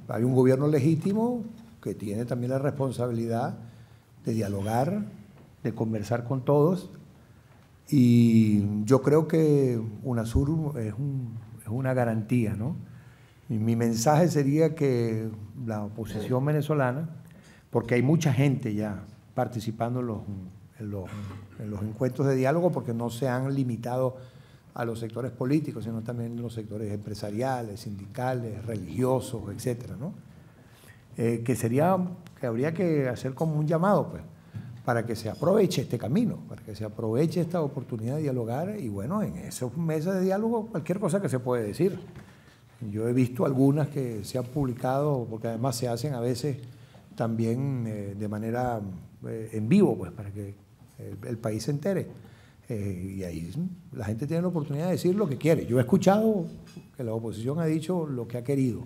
C: hay un gobierno legítimo que tiene también la responsabilidad de dialogar, de conversar con todos. Y yo creo que UNASUR es, es una garantía, ¿no? Y mi mensaje sería que la oposición venezolana, porque hay mucha gente ya participando en los, en los, encuentros de diálogo porque no se han limitado a los sectores políticos, sino también los sectores empresariales, sindicales, religiosos, etcétera, eh, que sería que habría que hacer como un llamado, pues, para que se aproveche este camino, para que se aproveche esta oportunidad de dialogar y bueno, en esos meses de diálogo cualquier cosa que se puede decir. Yo he visto algunas que se han publicado, porque además se hacen a veces también eh, de manera eh, en vivo, pues, para que eh, el, país se entere. y ahí la gente tiene la oportunidad de decir lo que quiere. Yo he escuchado que la oposición ha dicho lo que ha querido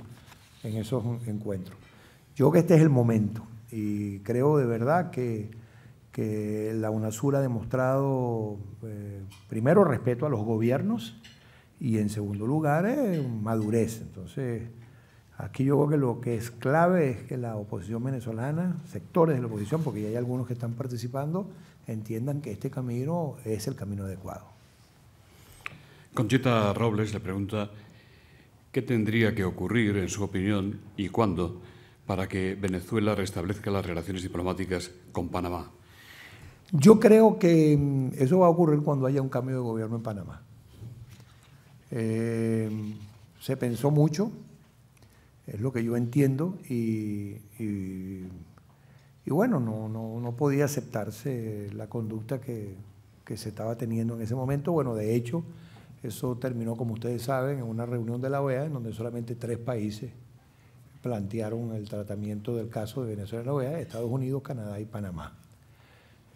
C: en esos encuentros. Yo creo que este es el momento y creo de verdad que, que la UNASUR ha demostrado, primero, respeto a los gobiernos y en segundo lugar, madurez. Entonces, Aquí yo creo que lo que es clave es que la oposición venezolana, sectores de la oposición, porque ya hay algunos que están participando, entiendan que este camino es el camino adecuado.
A: Conchita Robles le pregunta, ¿qué tendría que ocurrir, en su opinión, y cuándo, para que Venezuela restablezca las relaciones diplomáticas con Panamá?
C: Yo creo que mm, eso va a ocurrir cuando haya un cambio de gobierno en Panamá. Eh, se pensó mucho, es lo que yo entiendo y, y, bueno, no, podía aceptarse la conducta que, se estaba teniendo en ese momento. Bueno, de hecho, eso terminó, como ustedes saben, en una reunión de la OEA en donde solamente tres países plantearon el tratamiento del caso de Venezuela en la OEA, Estados Unidos, Canadá y Panamá.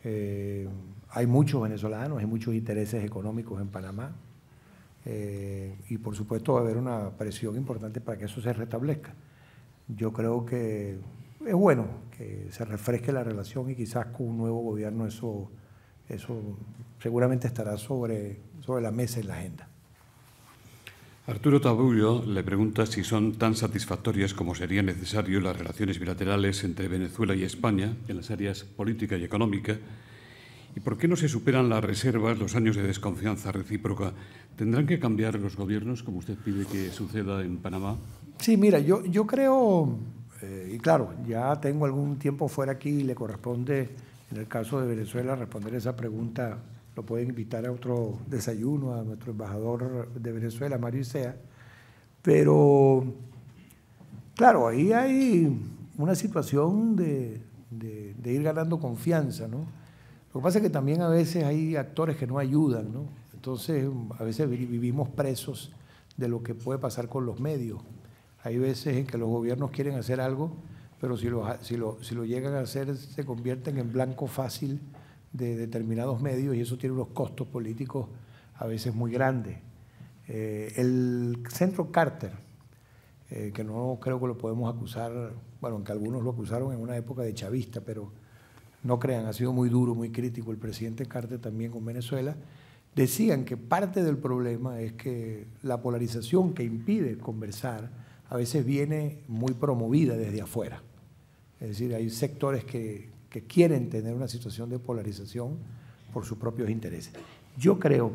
C: Eh, hay muchos venezolanos, hay muchos intereses económicos en Panamá, eh, y por supuesto va a haber una presión importante para que eso se restablezca. Yo creo que es bueno que se refresque la relación y quizás con un nuevo gobierno eso, eso seguramente estará sobre, sobre la mesa en la agenda.
A: Arturo Tabullo le pregunta si son tan satisfactorias como sería necesario las relaciones bilaterales entre Venezuela y España en las áreas política y económica ¿Y por qué no se superan las reservas, los años de desconfianza recíproca? ¿Tendrán que cambiar los gobiernos, como usted pide que suceda en Panamá?
C: Sí, mira, yo, yo creo, eh, y claro, ya tengo algún tiempo fuera aquí y le corresponde, en el caso de Venezuela, responder esa pregunta. Lo pueden invitar a otro desayuno, a nuestro embajador de Venezuela, Mario Isea. Pero, claro, ahí hay una situación de, de ir ganando confianza, ¿no? Lo que pasa es que también a veces hay actores que no ayudan, ¿no? Entonces, a veces vivimos presos de lo que puede pasar con los medios. Hay veces en que los gobiernos quieren hacer algo, pero si lo, si lo, llegan a hacer se convierten en blanco fácil de determinados medios y eso tiene unos costos políticos a veces muy grandes. Eh, el centro Carter, eh, que no creo que lo podemos acusar, bueno, aunque algunos lo acusaron en una época de chavista, pero no crean, ha sido muy duro, muy crítico el presidente Carter también con Venezuela, decían que parte del problema es que la polarización que impide conversar a veces viene muy promovida desde afuera. Es decir, hay sectores que, quieren tener una situación de polarización por sus propios intereses. Yo creo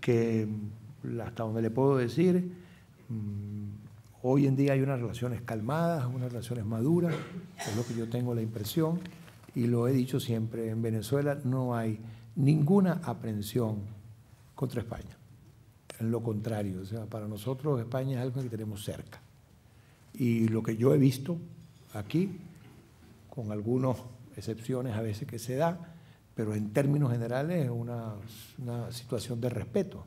C: que, mm, hasta donde le puedo decir, mm, hoy en día hay unas relaciones calmadas, unas relaciones maduras, es lo que yo tengo la impresión y lo he dicho siempre, en Venezuela no hay ninguna aprehensión contra España. En lo contrario, o sea, para nosotros España es algo que tenemos cerca. Y lo que yo he visto aquí, con algunas excepciones a veces que se da, pero en términos generales es una, una situación de respeto.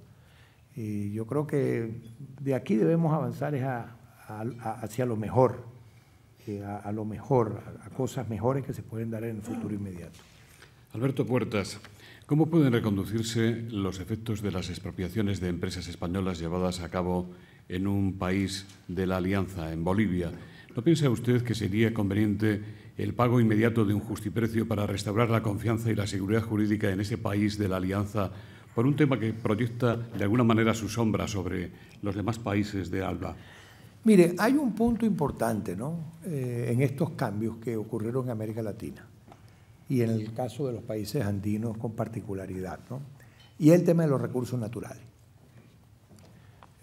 C: Y yo creo que de aquí debemos avanzar hacia lo mejor a, lo mejor, a, cosas mejores que se pueden dar en el futuro inmediato.
A: Alberto Puertas, ¿cómo pueden reconducirse los efectos de las expropiaciones de empresas españolas llevadas a cabo en un país de la Alianza, en Bolivia? ¿No piensa usted que sería conveniente el pago inmediato de un justiprecio para restaurar la confianza y la seguridad jurídica en ese país de la Alianza por un tema que proyecta de alguna manera su sombra sobre los demás países de ALBA?
C: Mire, hay un punto importante eh, en estos cambios que ocurrieron en América Latina y en el caso de los países andinos con particularidad, ¿no? y el tema de los recursos naturales.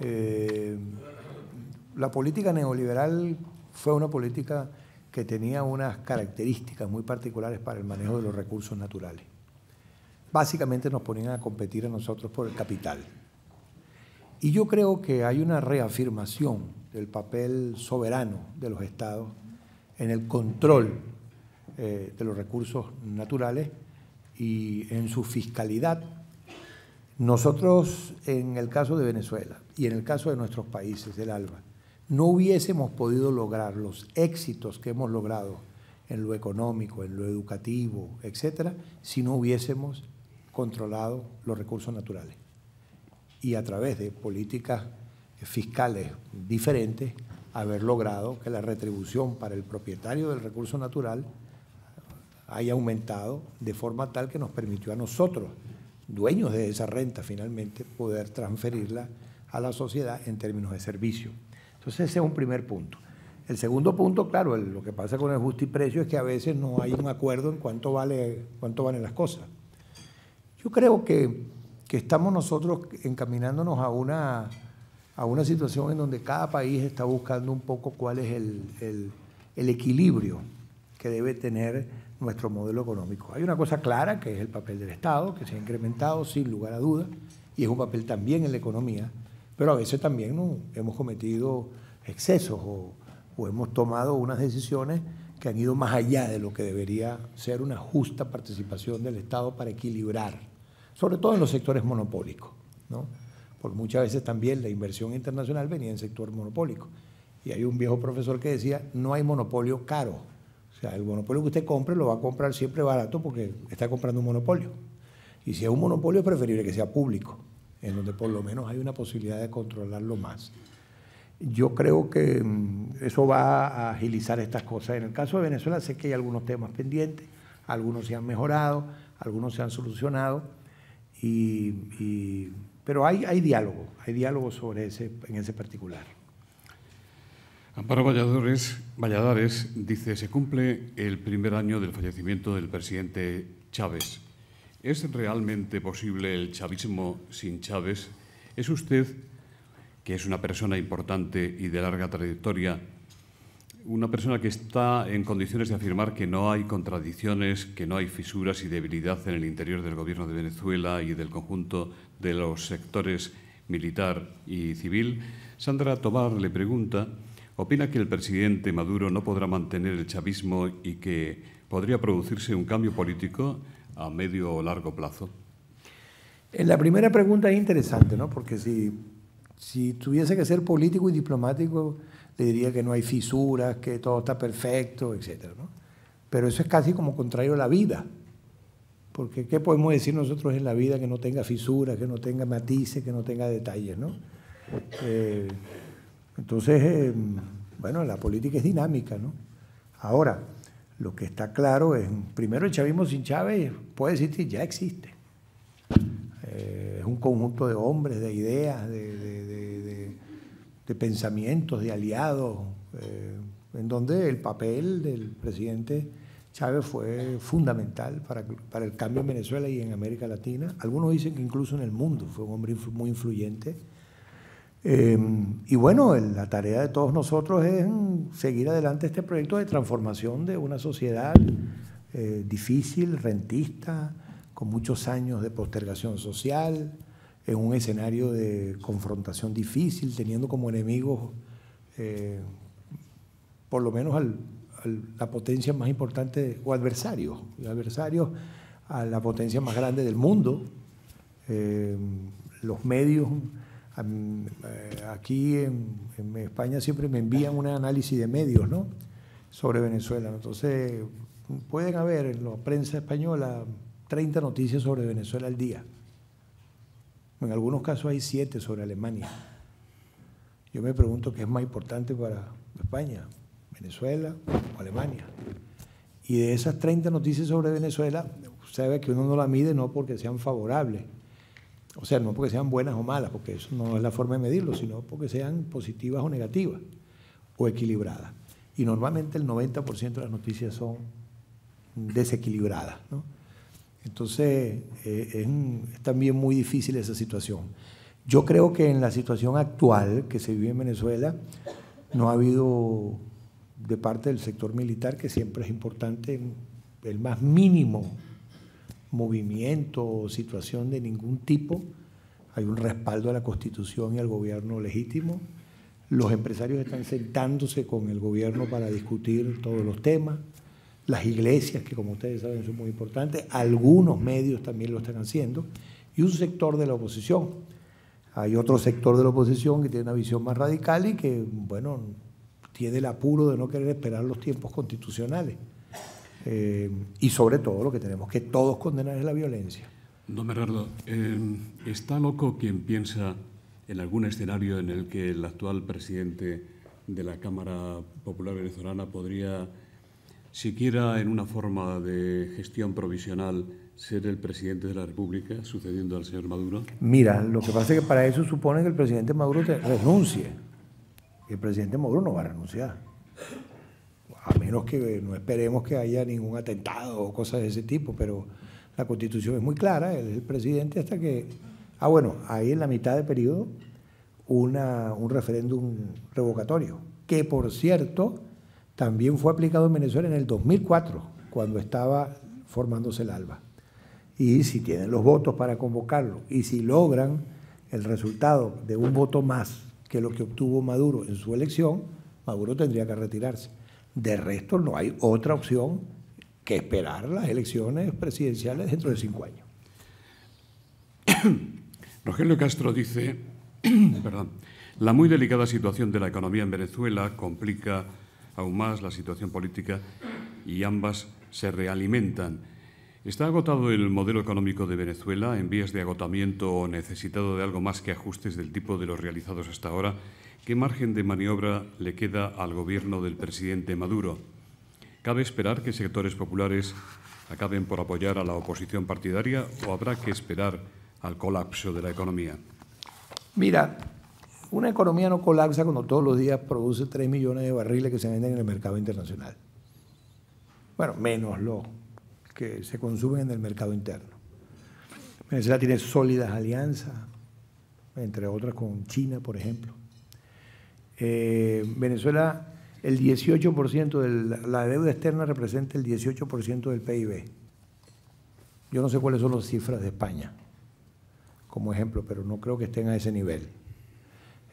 C: Eh, la política neoliberal fue una política que tenía unas características muy particulares para el manejo de los recursos naturales. Básicamente nos ponían a competir a nosotros por el capital. Y yo creo que hay una reafirmación del papel soberano de los estados en el control eh, de los recursos naturales y en su fiscalidad. Nosotros, en el caso de Venezuela y en el caso de nuestros países del ALBA, no hubiésemos podido lograr los éxitos que hemos logrado en lo económico, en lo educativo, etcétera, si no hubiésemos controlado los recursos naturales. Y a través de políticas fiscales diferentes, haber logrado que la retribución para el propietario del recurso natural haya aumentado de forma tal que nos permitió a nosotros, dueños de esa renta finalmente, poder transferirla a la sociedad en términos de servicio. Entonces ese es un primer punto. El segundo punto, claro, lo que pasa con el justo y precio es que a veces no hay un acuerdo en cuánto, vale, cuánto valen las cosas. Yo creo que estamos nosotros encaminándonos a una a una situación en donde cada país está buscando un poco cuál es el, equilibrio que debe tener nuestro modelo económico. Hay una cosa clara que es el papel del Estado, que se ha incrementado sin lugar a duda y es un papel también en la economía, pero a veces también hemos cometido excesos o, o hemos tomado unas decisiones que han ido más allá de lo que debería ser una justa participación del Estado para equilibrar, sobre todo en los sectores monopólicos. ¿no? muchas veces también la inversión internacional venía en sector monopólico. Y hay un viejo profesor que decía, no hay monopolio caro. O sea, el monopolio que usted compre lo va a comprar siempre barato porque está comprando un monopolio. Y si es un monopolio es preferible que sea público, en donde por lo menos hay una posibilidad de controlarlo más. Yo creo que mm, eso va a agilizar estas cosas. En el caso de Venezuela sé que hay algunos temas pendientes, algunos se han mejorado, algunos se han solucionado y pero hay, diálogo, hay diálogo sobre ese, en ese particular.
A: Amparo Valladares dice, se cumple el primer año del fallecimiento del presidente Chávez. ¿Es realmente posible el chavismo sin Chávez? ¿Es usted, que es una persona importante y de larga trayectoria, una persona que está en condiciones de afirmar que no hay contradicciones, que no hay fisuras y debilidad en el interior del gobierno de Venezuela y del conjunto de los sectores militar y civil, Sandra Tomar le pregunta, ¿opina que el presidente Maduro no podrá mantener el chavismo y que podría producirse un cambio político a medio o largo plazo?
C: En eh, la primera pregunta es interesante, ¿no? Porque si, si tuviese que ser político y diplomático, le diría que no hay fisuras, que todo está perfecto, etc. Pero eso es casi como contrario a la vida. Porque ¿qué podemos decir nosotros en la vida que no tenga fisuras, que no tenga matices, que no tenga detalles? ¿no? Eh, entonces, eh, bueno, la política es dinámica. ¿no? Ahora, lo que está claro es, primero, el chavismo sin Chávez puede existir, ya existe. Eh, es un conjunto de hombres, de ideas, de, de pensamientos, de aliados, eh, en donde el papel del presidente Chávez fue fundamental para, el cambio en Venezuela y en América Latina. Algunos dicen que incluso en el mundo fue un hombre muy influyente. Eh, y bueno, la tarea de todos nosotros es mm, seguir adelante este proyecto de transformación de una sociedad eh, difícil, rentista, con muchos años de postergación social, en un escenario de confrontación difícil, teniendo como enemigos eh, por lo menos al, la potencia más importante, o adversarios, adversarios a la potencia más grande del mundo. Eh, los medios eh, aquí en, España siempre me envían un análisis de medios ¿no? sobre Venezuela. Entonces, pueden haber en la prensa española 30 noticias sobre Venezuela al día en algunos casos hay siete sobre Alemania. Yo me pregunto qué es más importante para España, Venezuela o Alemania. Y de esas 30 noticias sobre Venezuela, sabe que uno no la mide no porque sean favorables, o sea, no porque sean buenas o malas, porque eso no es la forma de medirlo, sino porque sean positivas o negativas o equilibradas. Y normalmente el 90% de las noticias son desequilibradas. ¿no? Entonces, eh, es también muy difícil esa situación. Yo creo que en la situación actual que se vive en Venezuela, no ha habido de parte del sector militar, que siempre es importante, el más mínimo movimiento o situación de ningún tipo. Hay un respaldo a la Constitución y al gobierno legítimo. Los empresarios están sentándose con el gobierno para discutir todos los temas las iglesias, que como ustedes saben son muy importantes, algunos medios también lo están haciendo, y un sector de la oposición. Hay otro sector de la oposición que tiene una visión más radical y que, bueno, tiene el apuro de no querer esperar los tiempos constitucionales. Eh, y sobre todo lo que tenemos que todos condenar es la violencia. Don Bernardo, eh, ¿está
A: loco quien piensa en algún escenario en el que el actual presidente de la Cámara Popular Venezolana podría siquiera en una forma de gestión provisional ser el presidente de la República sucediendo al señor Maduro? Mira, lo que pasa es
C: que para eso supone que el presidente Maduro renuncie. El presidente Maduro no va a renunciar. A menos que no esperemos que haya ningún atentado o cosas de ese tipo, pero la constitución es muy clara, es el presidente hasta que... Ah, bueno, ahí en la mitad de periodo un referéndum revocatorio, que por cierto también fue aplicado en Venezuela en el 2004, cuando estaba formándose el ALBA. Y si tienen los votos para convocarlo y si logran el resultado de un voto más que lo que obtuvo Maduro en su elección, Maduro tendría que retirarse. De resto, no hay otra opción que esperar las elecciones presidenciales dentro de cinco años.
A: Rogelio Castro dice, la muy delicada situación de la economía en Venezuela complica aún más la situación política y ambas se realimentan. ¿Está agotado el modelo económico de Venezuela en vías de agotamiento o necesitado de algo más que ajustes del tipo de los realizados hasta ahora? ¿Qué margen de maniobra le queda al gobierno del presidente Maduro? ¿Cabe esperar que sectores populares acaben por apoyar a la oposición partidaria o habrá que esperar al colapso de la economía?
C: Mira, una economía no colapsa cuando todos los días produce 3 millones de barriles que se venden en el mercado internacional. Bueno, menos los que se consumen en el mercado interno. Venezuela tiene sólidas alianzas, entre otras con China, por ejemplo. Eh, Venezuela, el 18% de la deuda externa representa el 18% del PIB. Yo no sé cuáles son las cifras de España, como ejemplo, pero no creo que estén a ese nivel.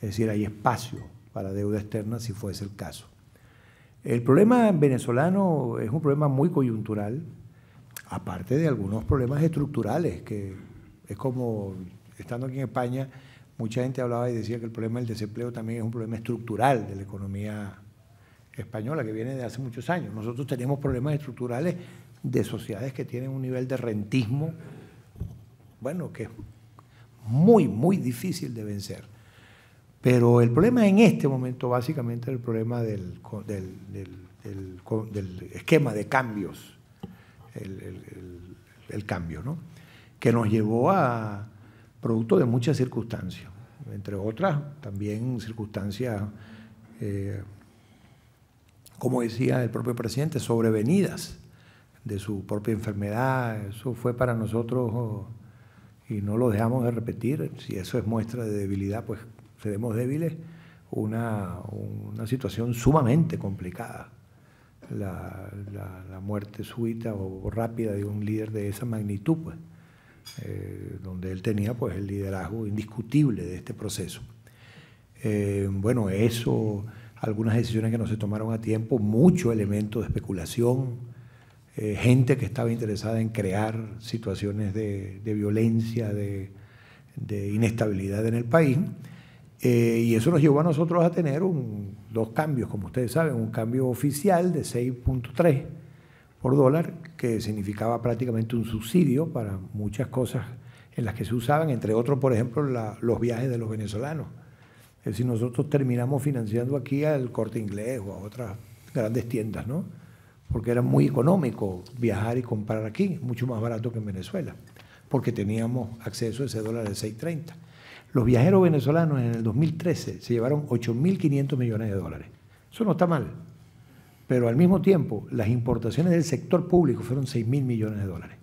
C: Es decir, hay espacio para deuda externa si fuese el caso. El problema venezolano es un problema muy coyuntural, aparte de algunos problemas estructurales, que es como, estando aquí en España, mucha gente hablaba y decía que el problema del desempleo también es un problema estructural de la economía española, que viene de hace muchos años. Nosotros tenemos problemas estructurales de sociedades que tienen un nivel de rentismo, bueno, que es muy, muy difícil de vencer. Pero el problema en este momento básicamente es el problema del, esquema de cambios, el, cambio, ¿no? que nos llevó a producto de muchas circunstancias, entre otras también circunstancias, eh, como decía el propio presidente, sobrevenidas de su propia enfermedad. Eso fue para nosotros y no lo dejamos de repetir. Si eso es muestra de debilidad, pues seremos débiles, una, una situación sumamente complicada. La, la, muerte súbita o rápida de un líder de esa magnitud, pues, eh, donde él tenía pues, el liderazgo indiscutible de este proceso. Eh, bueno, eso, algunas decisiones que no se tomaron a tiempo, mucho elemento de especulación, eh, gente que estaba interesada en crear situaciones de, de violencia, de, de, inestabilidad en el país. Eh, y eso nos llevó a nosotros a tener dos cambios, como ustedes saben, un cambio oficial de 6.3 por dólar, que significaba prácticamente un subsidio para muchas cosas en las que se usaban, entre otros, por ejemplo, los viajes de los venezolanos. Es decir, nosotros terminamos financiando aquí al corte inglés o a otras grandes tiendas, ¿no? Porque era muy económico viajar y comprar aquí, mucho más barato que en Venezuela, porque teníamos acceso a ese dólar de 6.30. Los viajeros venezolanos en el 2013 se llevaron 8.500 millones de dólares. Eso no está mal. Pero al mismo tiempo, las importaciones del sector público fueron 6.000 millones de dólares.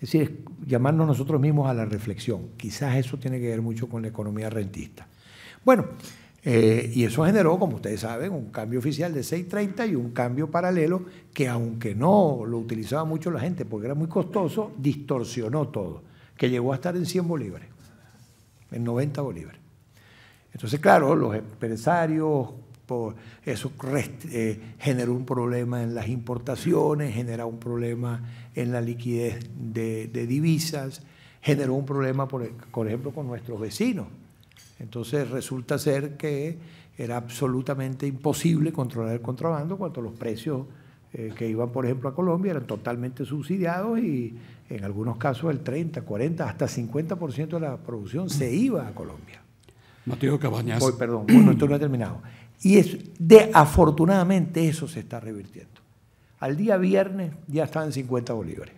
C: Es decir, llamarnos nosotros mismos a la reflexión. Quizás eso tiene que ver mucho con la economía rentista. Bueno, eh, y eso generó, como ustedes saben, un cambio oficial de 6.30 y un cambio paralelo que aunque no lo utilizaba mucho la gente porque era muy costoso, distorsionó todo, que llegó a estar en 100 bolívares en 90 bolívares. Entonces, claro, los empresarios, eso eh, generó un problema en las importaciones, generó un problema en la liquidez de, divisas, generó un problema, por, ejemplo, con nuestros vecinos. Entonces resulta ser que era absolutamente imposible controlar el contrabando cuando los precios eh, que iban, por ejemplo, a Colombia eran totalmente subsidiados y en algunos casos el 30, 40, hasta 50% de la producción se iba a Colombia. Mateo Cabañas. Hoy, perdón, bueno, esto no ha terminado. Y es, afortunadamente eso se está revirtiendo. Al día viernes ya están 50 bolívares,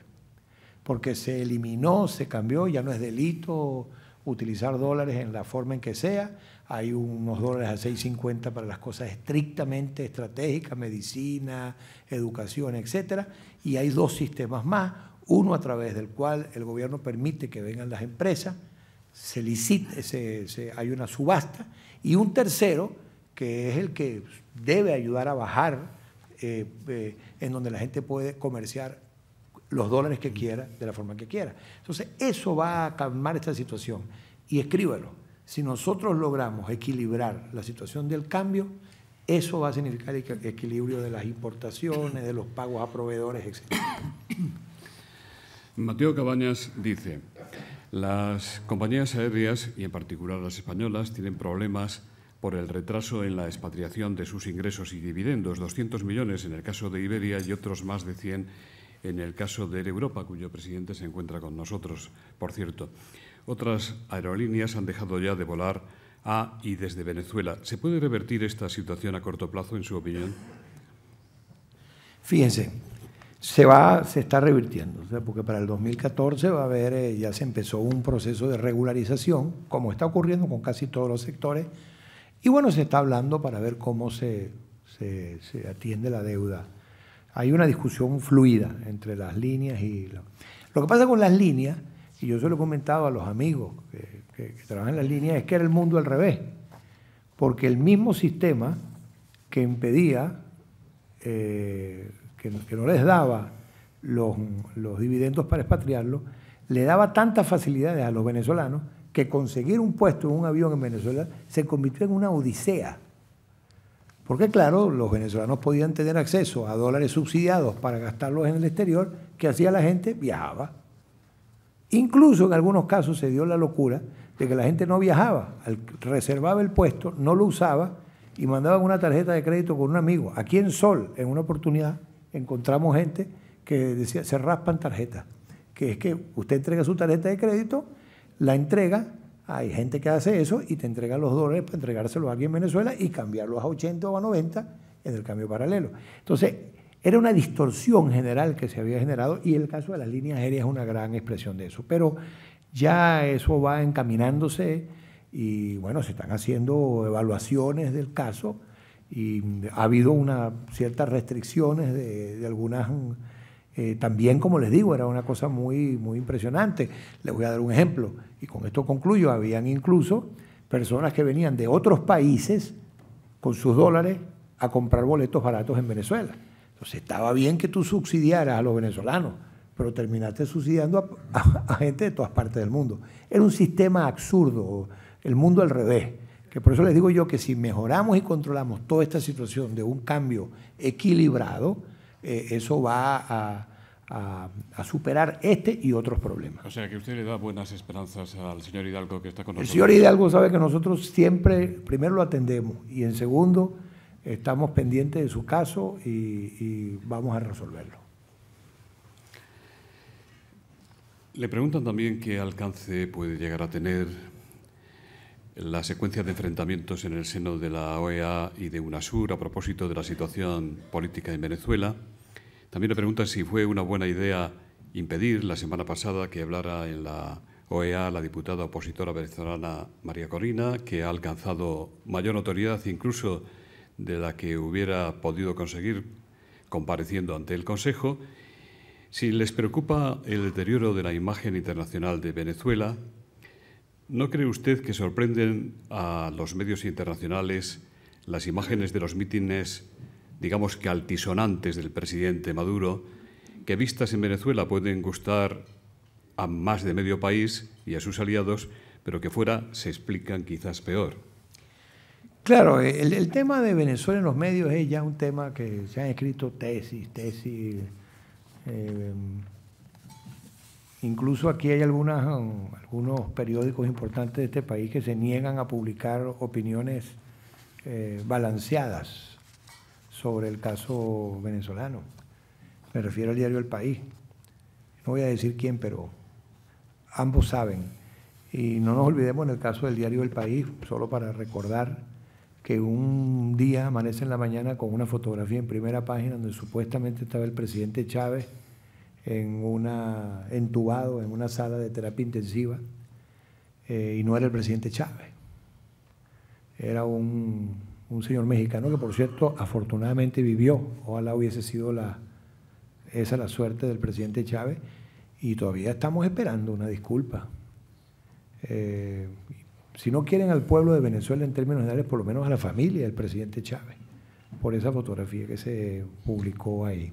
C: porque se eliminó, se cambió, ya no es delito utilizar dólares en la forma en que sea. Hay unos dólares a 6.50 para las cosas estrictamente estratégicas, medicina, educación, etc. Y hay dos sistemas más uno a través del cual el gobierno permite que vengan las empresas, se hay una subasta, y un tercero que es el que debe ayudar a bajar, eh, eh, en donde la gente puede comerciar los dólares que quiera, de la forma que quiera. Entonces, eso va a calmar esta situación. Y escríbelo, si nosotros logramos equilibrar la situación del cambio, eso va a significar el equilibrio de las importaciones, de los pagos a proveedores, etc.
A: Mateo Cabañas dice, las compañías aéreas, y en particular las españolas, tienen problemas por el retraso en la expatriación de sus ingresos y dividendos, 200 millones en el caso de Iberia y otros más de 100 en el caso de Europa, cuyo presidente se encuentra con nosotros, por cierto. Otras aerolíneas han dejado ya de volar a y desde Venezuela. ¿Se puede revertir esta situación a corto plazo, en su opinión?
C: Fíjense, se va, se está revirtiendo, porque para el 2014 va a haber, eh, ya se empezó un proceso de regularización, como está ocurriendo con casi todos los sectores, y bueno, se está hablando para ver cómo se, se, atiende la deuda. Hay una discusión fluida entre las líneas y... Lo que pasa con las líneas, y yo se lo he comentado a los amigos que, trabajan en las líneas, es que era el mundo al revés, porque el mismo sistema que impedía... Eh, que, no les daba los, dividendos para expatriarlo, le daba tantas facilidades a los venezolanos que conseguir un puesto en un avión en Venezuela se convirtió en una odisea. Porque claro, los venezolanos podían tener acceso a dólares subsidiados para gastarlos en el exterior, que hacía la gente viajaba. Incluso en algunos casos se dio la locura de que la gente no viajaba, reservaba el puesto, no lo usaba y mandaba una tarjeta de crédito con un amigo, aquí en Sol, en una oportunidad, encontramos gente que decía, se raspan tarjetas, que es que usted entrega su tarjeta de crédito, la entrega, hay gente que hace eso y te entrega los dólares para entregárselos alguien en Venezuela y cambiarlos a 80 o a 90 en el cambio paralelo. Entonces, era una distorsión general que se había generado y el caso de las líneas aéreas es una gran expresión de eso. Pero ya eso va encaminándose y bueno, se están haciendo evaluaciones del caso y mm, ha habido una, ciertas restricciones de, algunas... Eh, también, como les digo, era una cosa muy, muy impresionante. Les voy a dar un ejemplo, y con esto concluyo, habían incluso personas que venían de otros países con sus dólares a comprar boletos baratos en Venezuela. Entonces estaba bien que tú subsidiaras a los venezolanos, pero terminaste subsidiando a gente de todas partes del mundo. Era un sistema absurdo, el mundo al revés que por eso les digo yo que si mejoramos y controlamos toda esta situación de un cambio equilibrado, eh, eso va a, superar este y otros problemas.
A: O sea, que usted le da buenas esperanzas al señor Hidalgo que está con nosotros. El señor Hidalgo
C: sabe que nosotros siempre, primero lo atendemos y en segundo, estamos pendientes de su caso y vamos a resolverlo.
A: Le preguntan también qué alcance puede llegar a tener la secuencia de enfrentamientos en el seno de la OEA y de UNASUR a propósito de la situación política en Venezuela. También le preguntan si fue una buena idea impedir la semana pasada que hablara en la OEA la diputada opositora venezolana María Corina, que ha alcanzado mayor notoriedad incluso de la que hubiera podido conseguir compareciendo ante el Consejo. Si les preocupa el deterioro de la imagen internacional de Venezuela, ¿No cree usted que sorprenden a los medios internacionales las imágenes de los mítines, digamos que altisonantes del presidente Maduro, que vistas en Venezuela pueden gustar a más de medio país y a sus aliados, pero que fuera se explican quizás peor?
C: Claro, el, tema de Venezuela en los medios es ya un tema que se han escrito tesis, tesis. Eh, Incluso aquí hay um, algunos periódicos importantes de este país que se niegan a publicar opiniones eh, balanceadas sobre el caso venezolano. Me refiero al diario El País. No voy a decir quién, pero ambos saben. Y no nos olvidemos en el caso del diario El País, solo para recordar que un día amanece en la mañana con una fotografía en primera página donde supuestamente estaba el presidente Chávez en una, entubado en una sala de terapia intensiva eh, y no era el presidente Chávez. Era un, señor mexicano que, por cierto, afortunadamente vivió. Ojalá hubiese sido la, esa la suerte del presidente Chávez y todavía estamos esperando una disculpa. Eh, si no quieren al pueblo de Venezuela en términos generales, por lo menos a la familia del presidente Chávez, por esa fotografía que se publicó ahí.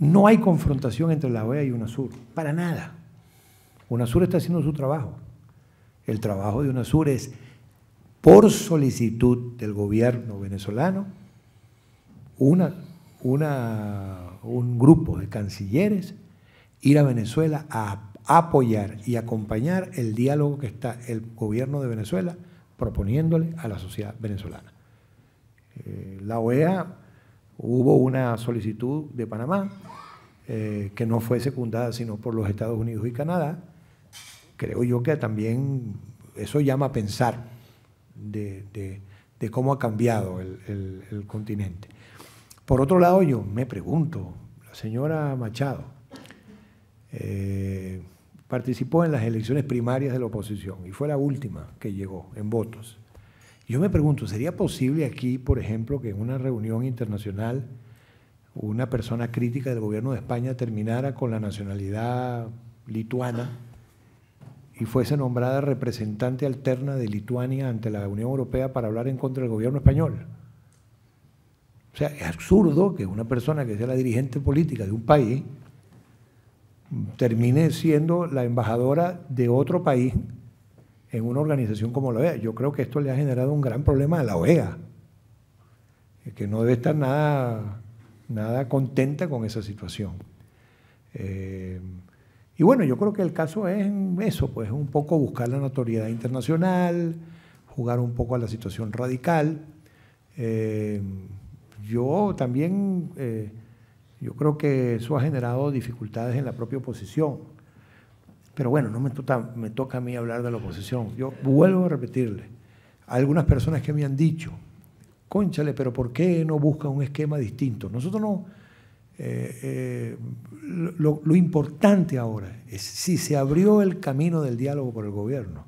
C: No hay confrontación entre la OEA y UNASUR, para nada. UNASUR está haciendo su trabajo. El trabajo de UNASUR es, por solicitud del gobierno venezolano, un grupo de cancilleres ir a Venezuela a apoyar y acompañar el diálogo que está el gobierno de Venezuela proponiéndole a la sociedad venezolana. Eh, la OEA hubo una solicitud de Panamá eh, que no fue secundada sino por los Estados Unidos y Canadá. Creo yo que también eso llama a pensar de, cómo ha cambiado el, continente. Por otro lado, yo me pregunto, la señora Machado eh, participó en las elecciones primarias de la oposición y fue la última que llegó en votos. Yo me pregunto, ¿sería posible aquí, por ejemplo, que en una reunión internacional una persona crítica del gobierno de España terminara con la nacionalidad lituana y fuese nombrada representante alterna de Lituania ante la Unión Europea para hablar en contra del gobierno español? O sea, es absurdo que una persona que sea la dirigente política de un país termine siendo la embajadora de otro país en una organización como la OEA. Yo creo que esto le ha generado un gran problema a la OEA, que no debe estar nada, nada contenta con esa situación. Eh, y bueno, yo creo que el caso es eso, pues un poco buscar la notoriedad internacional, jugar un poco a la situación radical. Eh, yo también, eh, yo creo que eso ha generado dificultades en la propia oposición pero bueno, no tota, me toca, a mí hablar de la oposición. Yo vuelvo a repetirle, a algunas personas que me han dicho, conchale, pero ¿por qué no busca un esquema distinto? Nosotros no... Eh, eh, lo, lo importante ahora es si se abrió el camino del diálogo por el gobierno,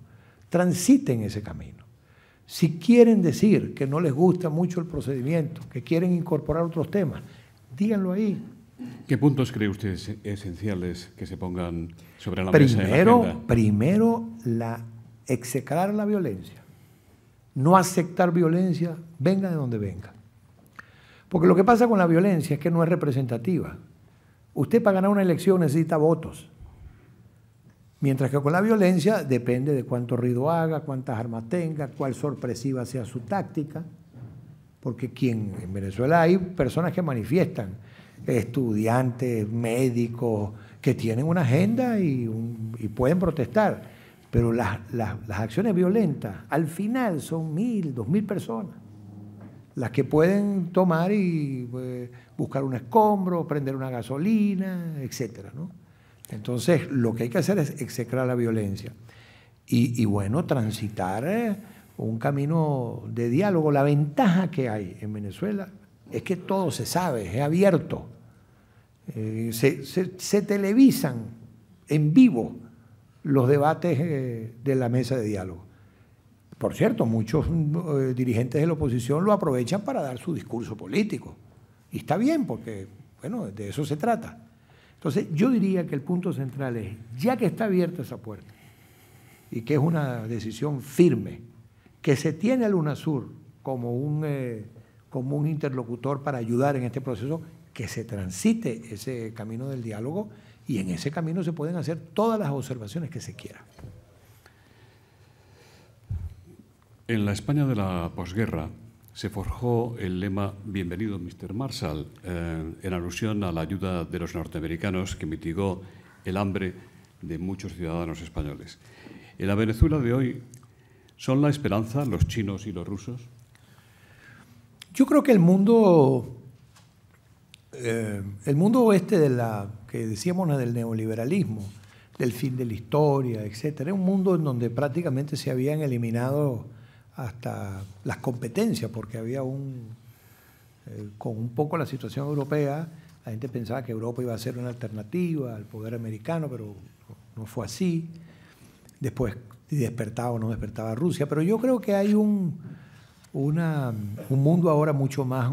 C: transiten ese camino. Si quieren decir que no les gusta mucho el procedimiento, que quieren incorporar otros temas, díganlo ahí.
A: ¿Qué puntos cree usted esenciales que se pongan sobre la mesa? La
C: primero, la execrar la violencia, no aceptar violencia, venga de donde venga. Porque lo que pasa con la violencia es que no es representativa. Usted para ganar una elección necesita votos. Mientras que con la violencia depende de cuánto ruido haga, cuántas armas tenga, cuál sorpresiva sea su táctica. Porque quien en Venezuela hay personas que manifiestan estudiantes, médicos, que tienen una agenda y, pueden protestar. Pero las, acciones violentas al final son mil, dos mil personas. Las que pueden tomar y eh, buscar un escombro, prender una gasolina, etc. Entonces, lo que hay que hacer es execrar la violencia. Y, y bueno, transitar eh, un camino de diálogo. La ventaja que hay en Venezuela es que todo se sabe, es abierto. Eh, se, televisan en vivo los debates eh, de la mesa de diálogo. Por cierto, muchos mm, eh, dirigentes de la oposición lo aprovechan para dar su discurso político. Y está bien, porque, bueno, de eso se trata. Entonces, yo diría que el punto central es, ya que está abierta esa puerta, y que es una decisión firme, que se tiene al UNASUR como un como un interlocutor para ayudar en este proceso que se transite ese camino del diálogo y en ese camino se pueden hacer todas las observaciones que se quieran.
A: En la España de la posguerra se forjó el lema Bienvenido, Mr. Marshall, eh, en alusión a la ayuda de los norteamericanos que mitigó el hambre de muchos ciudadanos españoles. En la Venezuela de hoy, ¿son la esperanza los chinos y los rusos?
C: Yo creo que el mundo, eh, el mundo oeste de la, que decíamos del neoliberalismo, del fin de la historia, etcétera, es un mundo en donde prácticamente se habían eliminado hasta las competencias, porque había un, eh, con un poco la situación europea, la gente pensaba que Europa iba a ser una alternativa al poder americano, pero no fue así. Después, despertaba o no despertaba Rusia, pero yo creo que hay un una, un mundo ahora mucho más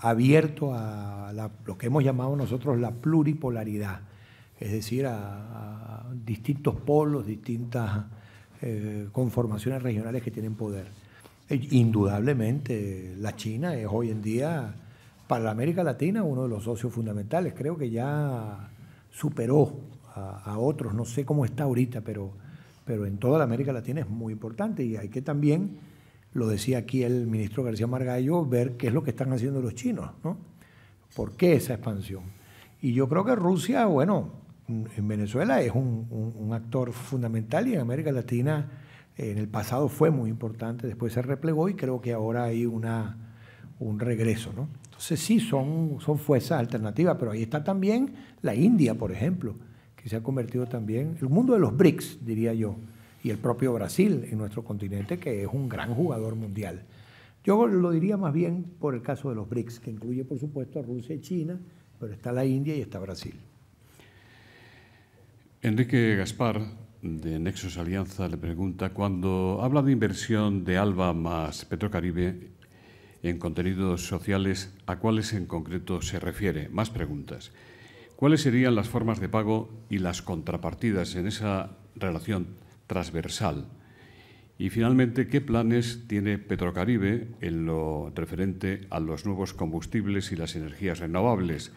C: abierto a lo que hemos llamado nosotros la pluripolaridad, es decir, a, distintos polos, distintas eh, conformaciones regionales que tienen poder. Eh, indudablemente, la China es hoy en día, para la América Latina, uno de los socios fundamentales. Creo que ya superó a, a otros, no sé cómo está ahorita, pero, pero en toda la América Latina es muy importante y hay que también lo decía aquí el ministro García Margallo, ver qué es lo que están haciendo los chinos, ¿no? ¿Por qué esa expansión? Y yo creo que Rusia, bueno, en Venezuela es un, actor fundamental y en América Latina en el pasado fue muy importante, después se replegó y creo que ahora hay una, un regreso, ¿no? Entonces sí, son, son fuerzas alternativas, pero ahí está también la India, por ejemplo, que se ha convertido también, el mundo de los BRICS, diría yo, y el propio Brasil en nuestro continente, que es un gran jugador mundial. Yo lo diría más bien por el caso de los BRICS, que incluye por supuesto a Rusia y China, pero está la India y está Brasil.
A: Enrique Gaspar, de Nexos Alianza, le pregunta, cuando habla de inversión de Alba más Petrocaribe en contenidos sociales, ¿a cuáles en concreto se refiere? Más preguntas. ¿Cuáles serían las formas de pago y las contrapartidas en esa relación? transversal. Y finalmente, ¿qué planes tiene Petrocaribe en lo referente a los nuevos combustibles y las energías renovables?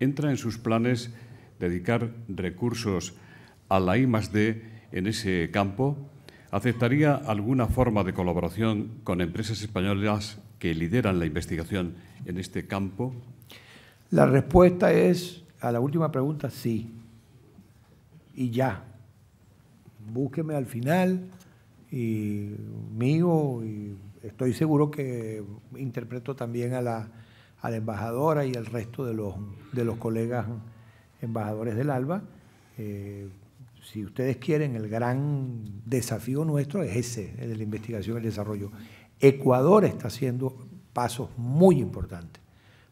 A: ¿Entra en sus planes dedicar recursos a la I +D en ese campo? ¿Aceptaría alguna forma de colaboración con empresas españolas que lideran la investigación en este campo? La
C: respuesta es, a la última pregunta, sí. Y ya, búsqueme al final y mío, y estoy seguro que interpreto también a la, embajadora y al resto de los, de los colegas embajadores del ALBA. Eh, si ustedes quieren, el gran desafío nuestro es ese, el de la investigación y el desarrollo. Ecuador está haciendo pasos muy importantes,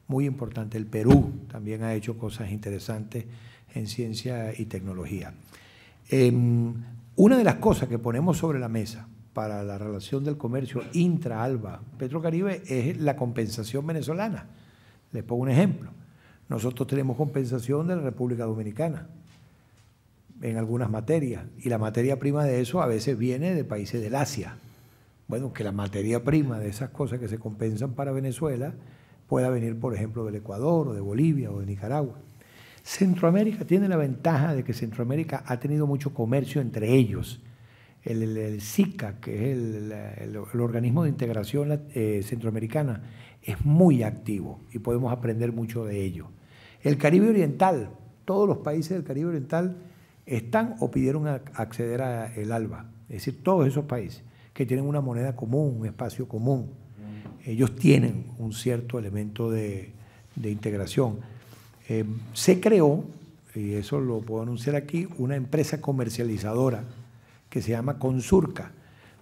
C: muy importantes. El Perú también ha hecho cosas interesantes en ciencia y tecnología. Em, una de las cosas que ponemos sobre la mesa para la relación del comercio intra-alba Petrocaribe es la compensación venezolana. Les pongo un ejemplo. Nosotros tenemos compensación de la República Dominicana en algunas materias y la materia prima de eso a veces viene de países del Asia. Bueno, que la materia prima de esas cosas que se compensan para Venezuela pueda venir, por ejemplo, del Ecuador o de Bolivia o de Nicaragua. Centroamérica tiene la ventaja de que Centroamérica ha tenido mucho comercio entre ellos. El, SICA, que es el, organismo de integración eh, centroamericana, es muy activo y podemos aprender mucho de ello. El Caribe Oriental, todos los países del Caribe Oriental están o pidieron a, acceder al ALBA, es decir, todos esos países que tienen una moneda común, un espacio común, mm. ellos tienen un cierto elemento de integración. Eh, se creó, y eso lo puedo anunciar aquí, una empresa comercializadora que se llama Consurca,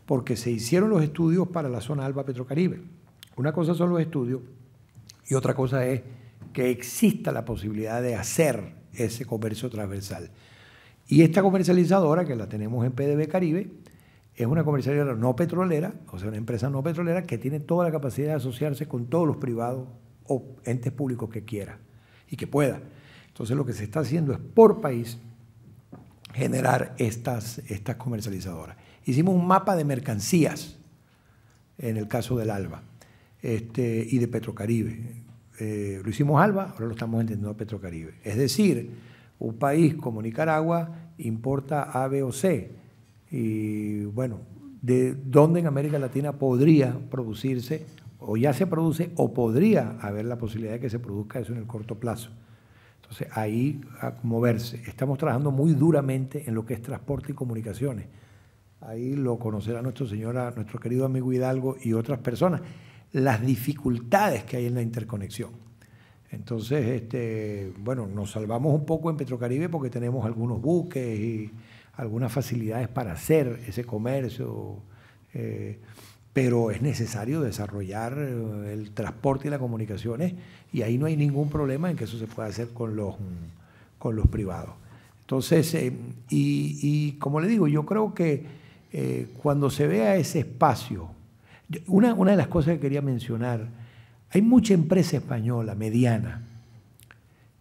C: porque se hicieron los estudios para la zona Alba Petrocaribe. Una cosa son los estudios y otra cosa es que exista la posibilidad de hacer ese comercio transversal. Y esta comercializadora, que la tenemos en PDB Caribe, es una comercializadora no petrolera, o sea, una empresa no petrolera que tiene toda la capacidad de asociarse con todos los privados o entes públicos que quiera y que pueda. Entonces lo que se está haciendo es por país generar estas, estas comercializadoras. Hicimos un mapa de mercancías en el caso del ALBA este, y de Petrocaribe. Eh, lo hicimos ALBA, ahora lo estamos entendiendo a Petrocaribe. Es decir, un país como Nicaragua importa A, B o C. Y bueno, ¿de dónde en América Latina podría producirse o ya se produce o podría haber la posibilidad de que se produzca eso en el corto plazo. Entonces ahí a moverse. Estamos trabajando muy duramente en lo que es transporte y comunicaciones. Ahí lo conocerá nuestro señora, nuestro querido amigo Hidalgo y otras personas, las dificultades que hay en la interconexión. Entonces, este, bueno, nos salvamos un poco en Petrocaribe porque tenemos algunos buques y algunas facilidades para hacer ese comercio. Eh, pero es necesario desarrollar eh, el transporte y las comunicaciones y ahí no hay ningún problema en que eso se pueda hacer con los, mm, con los privados. Entonces, eh, y, como le digo, yo creo que eh, cuando se vea ese espacio, una, una de las cosas que quería mencionar, hay mucha empresa española mediana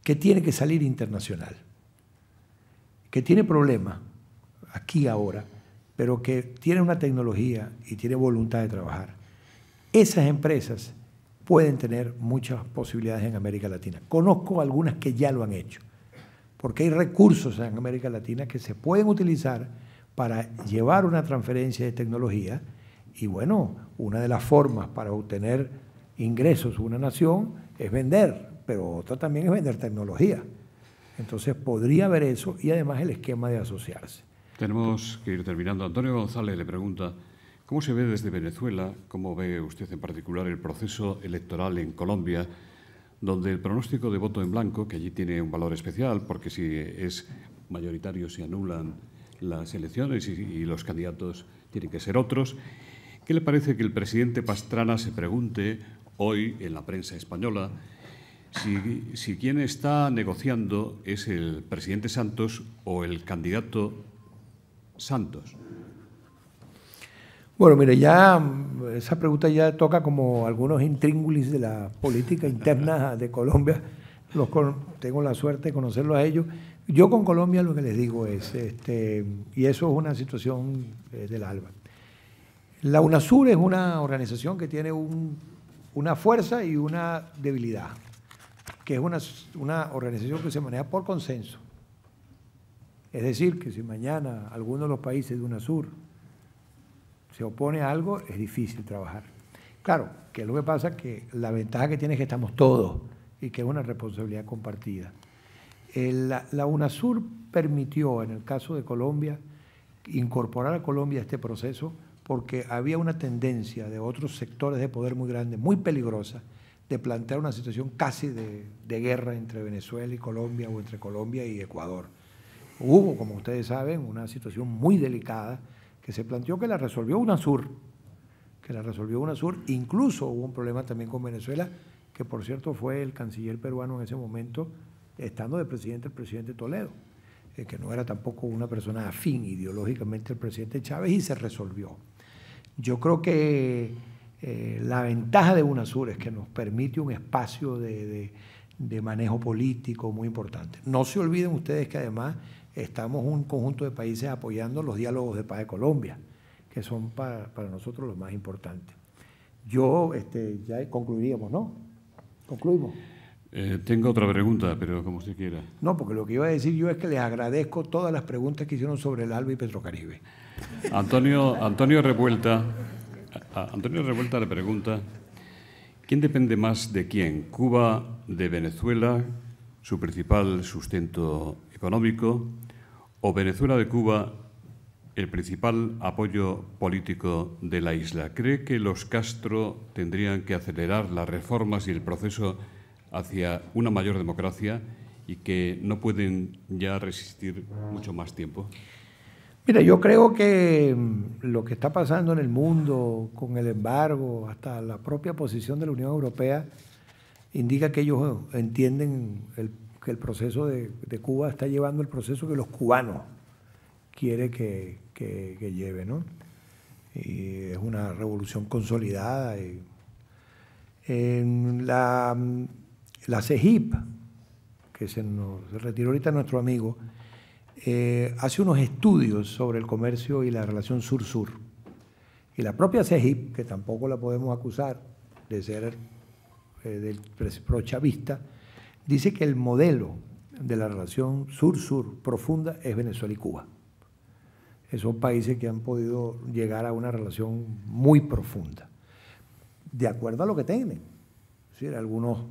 C: que tiene que salir internacional, que tiene problemas aquí ahora pero que tiene una tecnología y tiene voluntad de trabajar. Esas empresas pueden tener muchas posibilidades en América Latina. Conozco algunas que ya lo han hecho, porque hay recursos en América Latina que se pueden utilizar para llevar una transferencia de tecnología y bueno, una de las formas para obtener ingresos de una nación es vender, pero otra también es vender tecnología. Entonces podría haber eso y además el esquema de asociarse.
A: Tenemos que ir terminando. Antonio González le pregunta, ¿cómo se ve desde Venezuela, cómo ve usted en particular el proceso electoral en Colombia, donde el pronóstico de voto en blanco, que allí tiene un valor especial, porque si es mayoritario se anulan las elecciones y, los candidatos tienen que ser otros, ¿qué le parece que el presidente Pastrana se pregunte hoy en la prensa española? Si, si, quien está negociando es el presidente Santos o el candidato santos?
C: Bueno, mire, ya mm, esa pregunta ya toca como algunos intríngulis de la política interna de Colombia. tengo la suerte de conocerlos a ellos. Yo con Colombia lo que les digo es, este, y eso es una situación eh, del alba. La UNASUR es una organización que tiene una fuerza y una debilidad, que es una, una organización que se maneja por consenso. Es decir, que si mañana alguno de los países de UNASUR se opone a algo, es difícil trabajar. Claro, que lo que pasa que la ventaja que tiene es que estamos todos y que es una responsabilidad compartida. Eh, la, UNASUR permitió, en el caso de Colombia, incorporar a Colombia a este proceso porque había una tendencia de otros sectores de poder muy grande, muy peligrosa, de plantear una situación casi de guerra entre Venezuela y Colombia o entre Colombia y Ecuador hubo, como ustedes saben, una situación muy delicada que se planteó que la resolvió UNASUR, que la resolvió UNASUR, incluso hubo un problema también con Venezuela, que por cierto fue el canciller peruano en ese momento, estando de presidente el presidente Toledo, eh, que no era tampoco una persona afín ideológicamente al presidente Chávez, y se resolvió. Yo creo que eh, la ventaja de UNASUR es que nos permite un espacio de manejo político muy importante. No se olviden ustedes que además estamos un conjunto de países apoyando los diálogos de paz de Colombia, que son para, nosotros los más importantes. Yo este, ya concluiríamos, ¿no? Concluimos.
A: Eh, tengo otra pregunta, pero como usted quiera.
C: No, porque lo que iba a decir yo es que les agradezco todas las preguntas que hicieron sobre el ALBA y Petrocaribe.
A: Antonio, Antonio Revuelta, Antonio Revuelta le pregunta, ¿quién depende más de quién? ¿Cuba de Venezuela, su principal sustento económico, o Venezuela de Cuba el principal apoyo político de la isla. ¿Cree que los Castro tendrían que acelerar las reformas y el proceso hacia una mayor democracia y que no pueden ya resistir mucho más tiempo?
C: Mira, yo creo que mm, lo que está pasando en el mundo con el embargo, hasta la propia posición de la Unión Europea, indica que ellos eh, entienden el que el proceso de, Cuba está llevando el proceso que los cubanos quiere que, lleve, ¿no? Y es una revolución consolidada. en la, la CEGIP, que se nos retiró ahorita nuestro amigo, eh, hace unos estudios sobre el comercio y la relación sur-sur. Y la propia CEGIP, que tampoco la podemos acusar de ser eh, del pro-chavista, dice que el modelo de la relación sur-sur profunda es Venezuela y Cuba. Esos países que han podido llegar a una relación muy profunda, de acuerdo a lo que tienen. Es algunos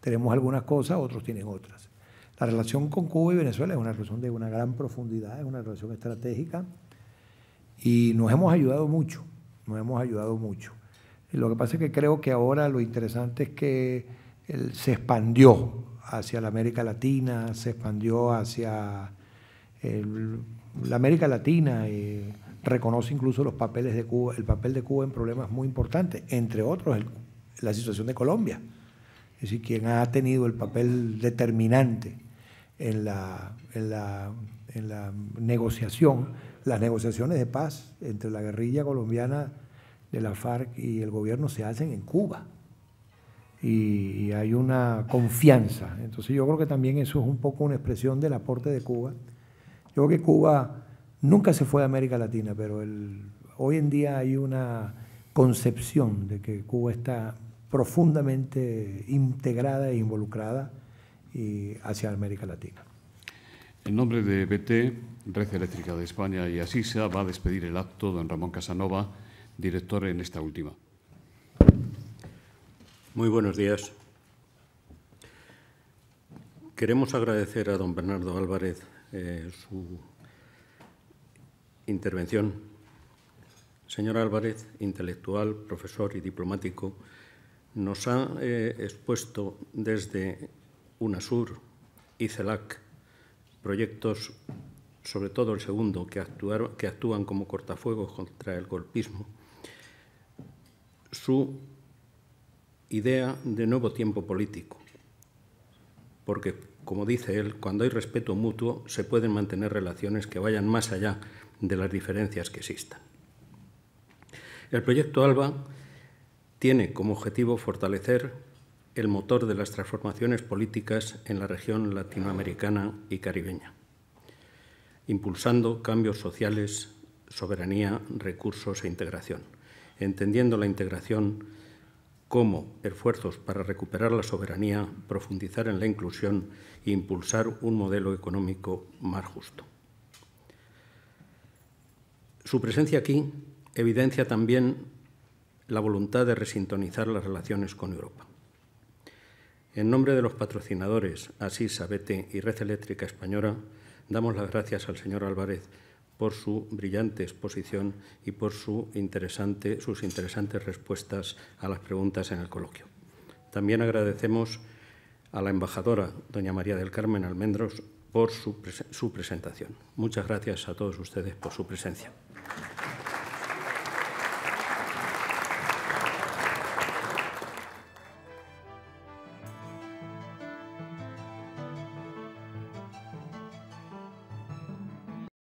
C: tenemos algunas cosas, otros tienen otras. La relación con Cuba y Venezuela es una relación de una gran profundidad, es una relación estratégica y nos hemos ayudado mucho, nos hemos ayudado mucho. lo que pasa es que creo que ahora lo interesante es que se expandió hacia la América Latina, se expandió hacia la América Latina y reconoce incluso los papeles de Cuba, el papel de Cuba en problemas muy importantes, entre otros la situación de Colombia. Es decir, quien ha tenido el papel determinante en la, en la negociación, las negociaciones de paz entre la guerrilla colombiana de la FARC y el gobierno se hacen en Cuba y, hay una confianza. Entonces yo creo que también eso es un poco una expresión del aporte de Cuba. Yo creo que Cuba nunca se fue de América Latina, pero hoy en día hay una concepción de que Cuba está profundamente integrada e involucrada hacia América Latina.
A: En nombre de BT, Red Eléctrica de España y Asisa, va a despedir el acto don Ramón Casanova,
D: director en esta última. Muy buenos días. Queremos agradecer a don Bernardo Álvarez eh, su intervención. Señor Álvarez, intelectual, profesor y diplomático, nos ha eh, expuesto desde UNASUR y CELAC proyectos, sobre todo el segundo, que, que actúan como cortafuegos contra el golpismo, su idea de nuevo tiempo político. Porque, como dice él, cuando hay respeto mutuo se pueden mantener relaciones que vayan más allá de las diferencias que existan. El proyecto ALBA tiene como objetivo fortalecer el motor de las transformaciones políticas en la región latinoamericana y caribeña, impulsando cambios sociales, soberanía, recursos e integración, entendiendo la integración como esfuerzos para recuperar la soberanía, profundizar en la inclusión e impulsar un modelo económico más justo. Su presencia aquí evidencia también la voluntad de resintonizar las relaciones con Europa. En nombre de los patrocinadores Asís, Sabete y Red Eléctrica Española, damos las gracias al señor Álvarez por su brillante exposición y por sus interesantes respuestas a las preguntas en el coloquio. También agradecemos a la embajadora, doña María del Carmen Almendros, por su, su presentación. Muchas gracias a todos ustedes por su presencia.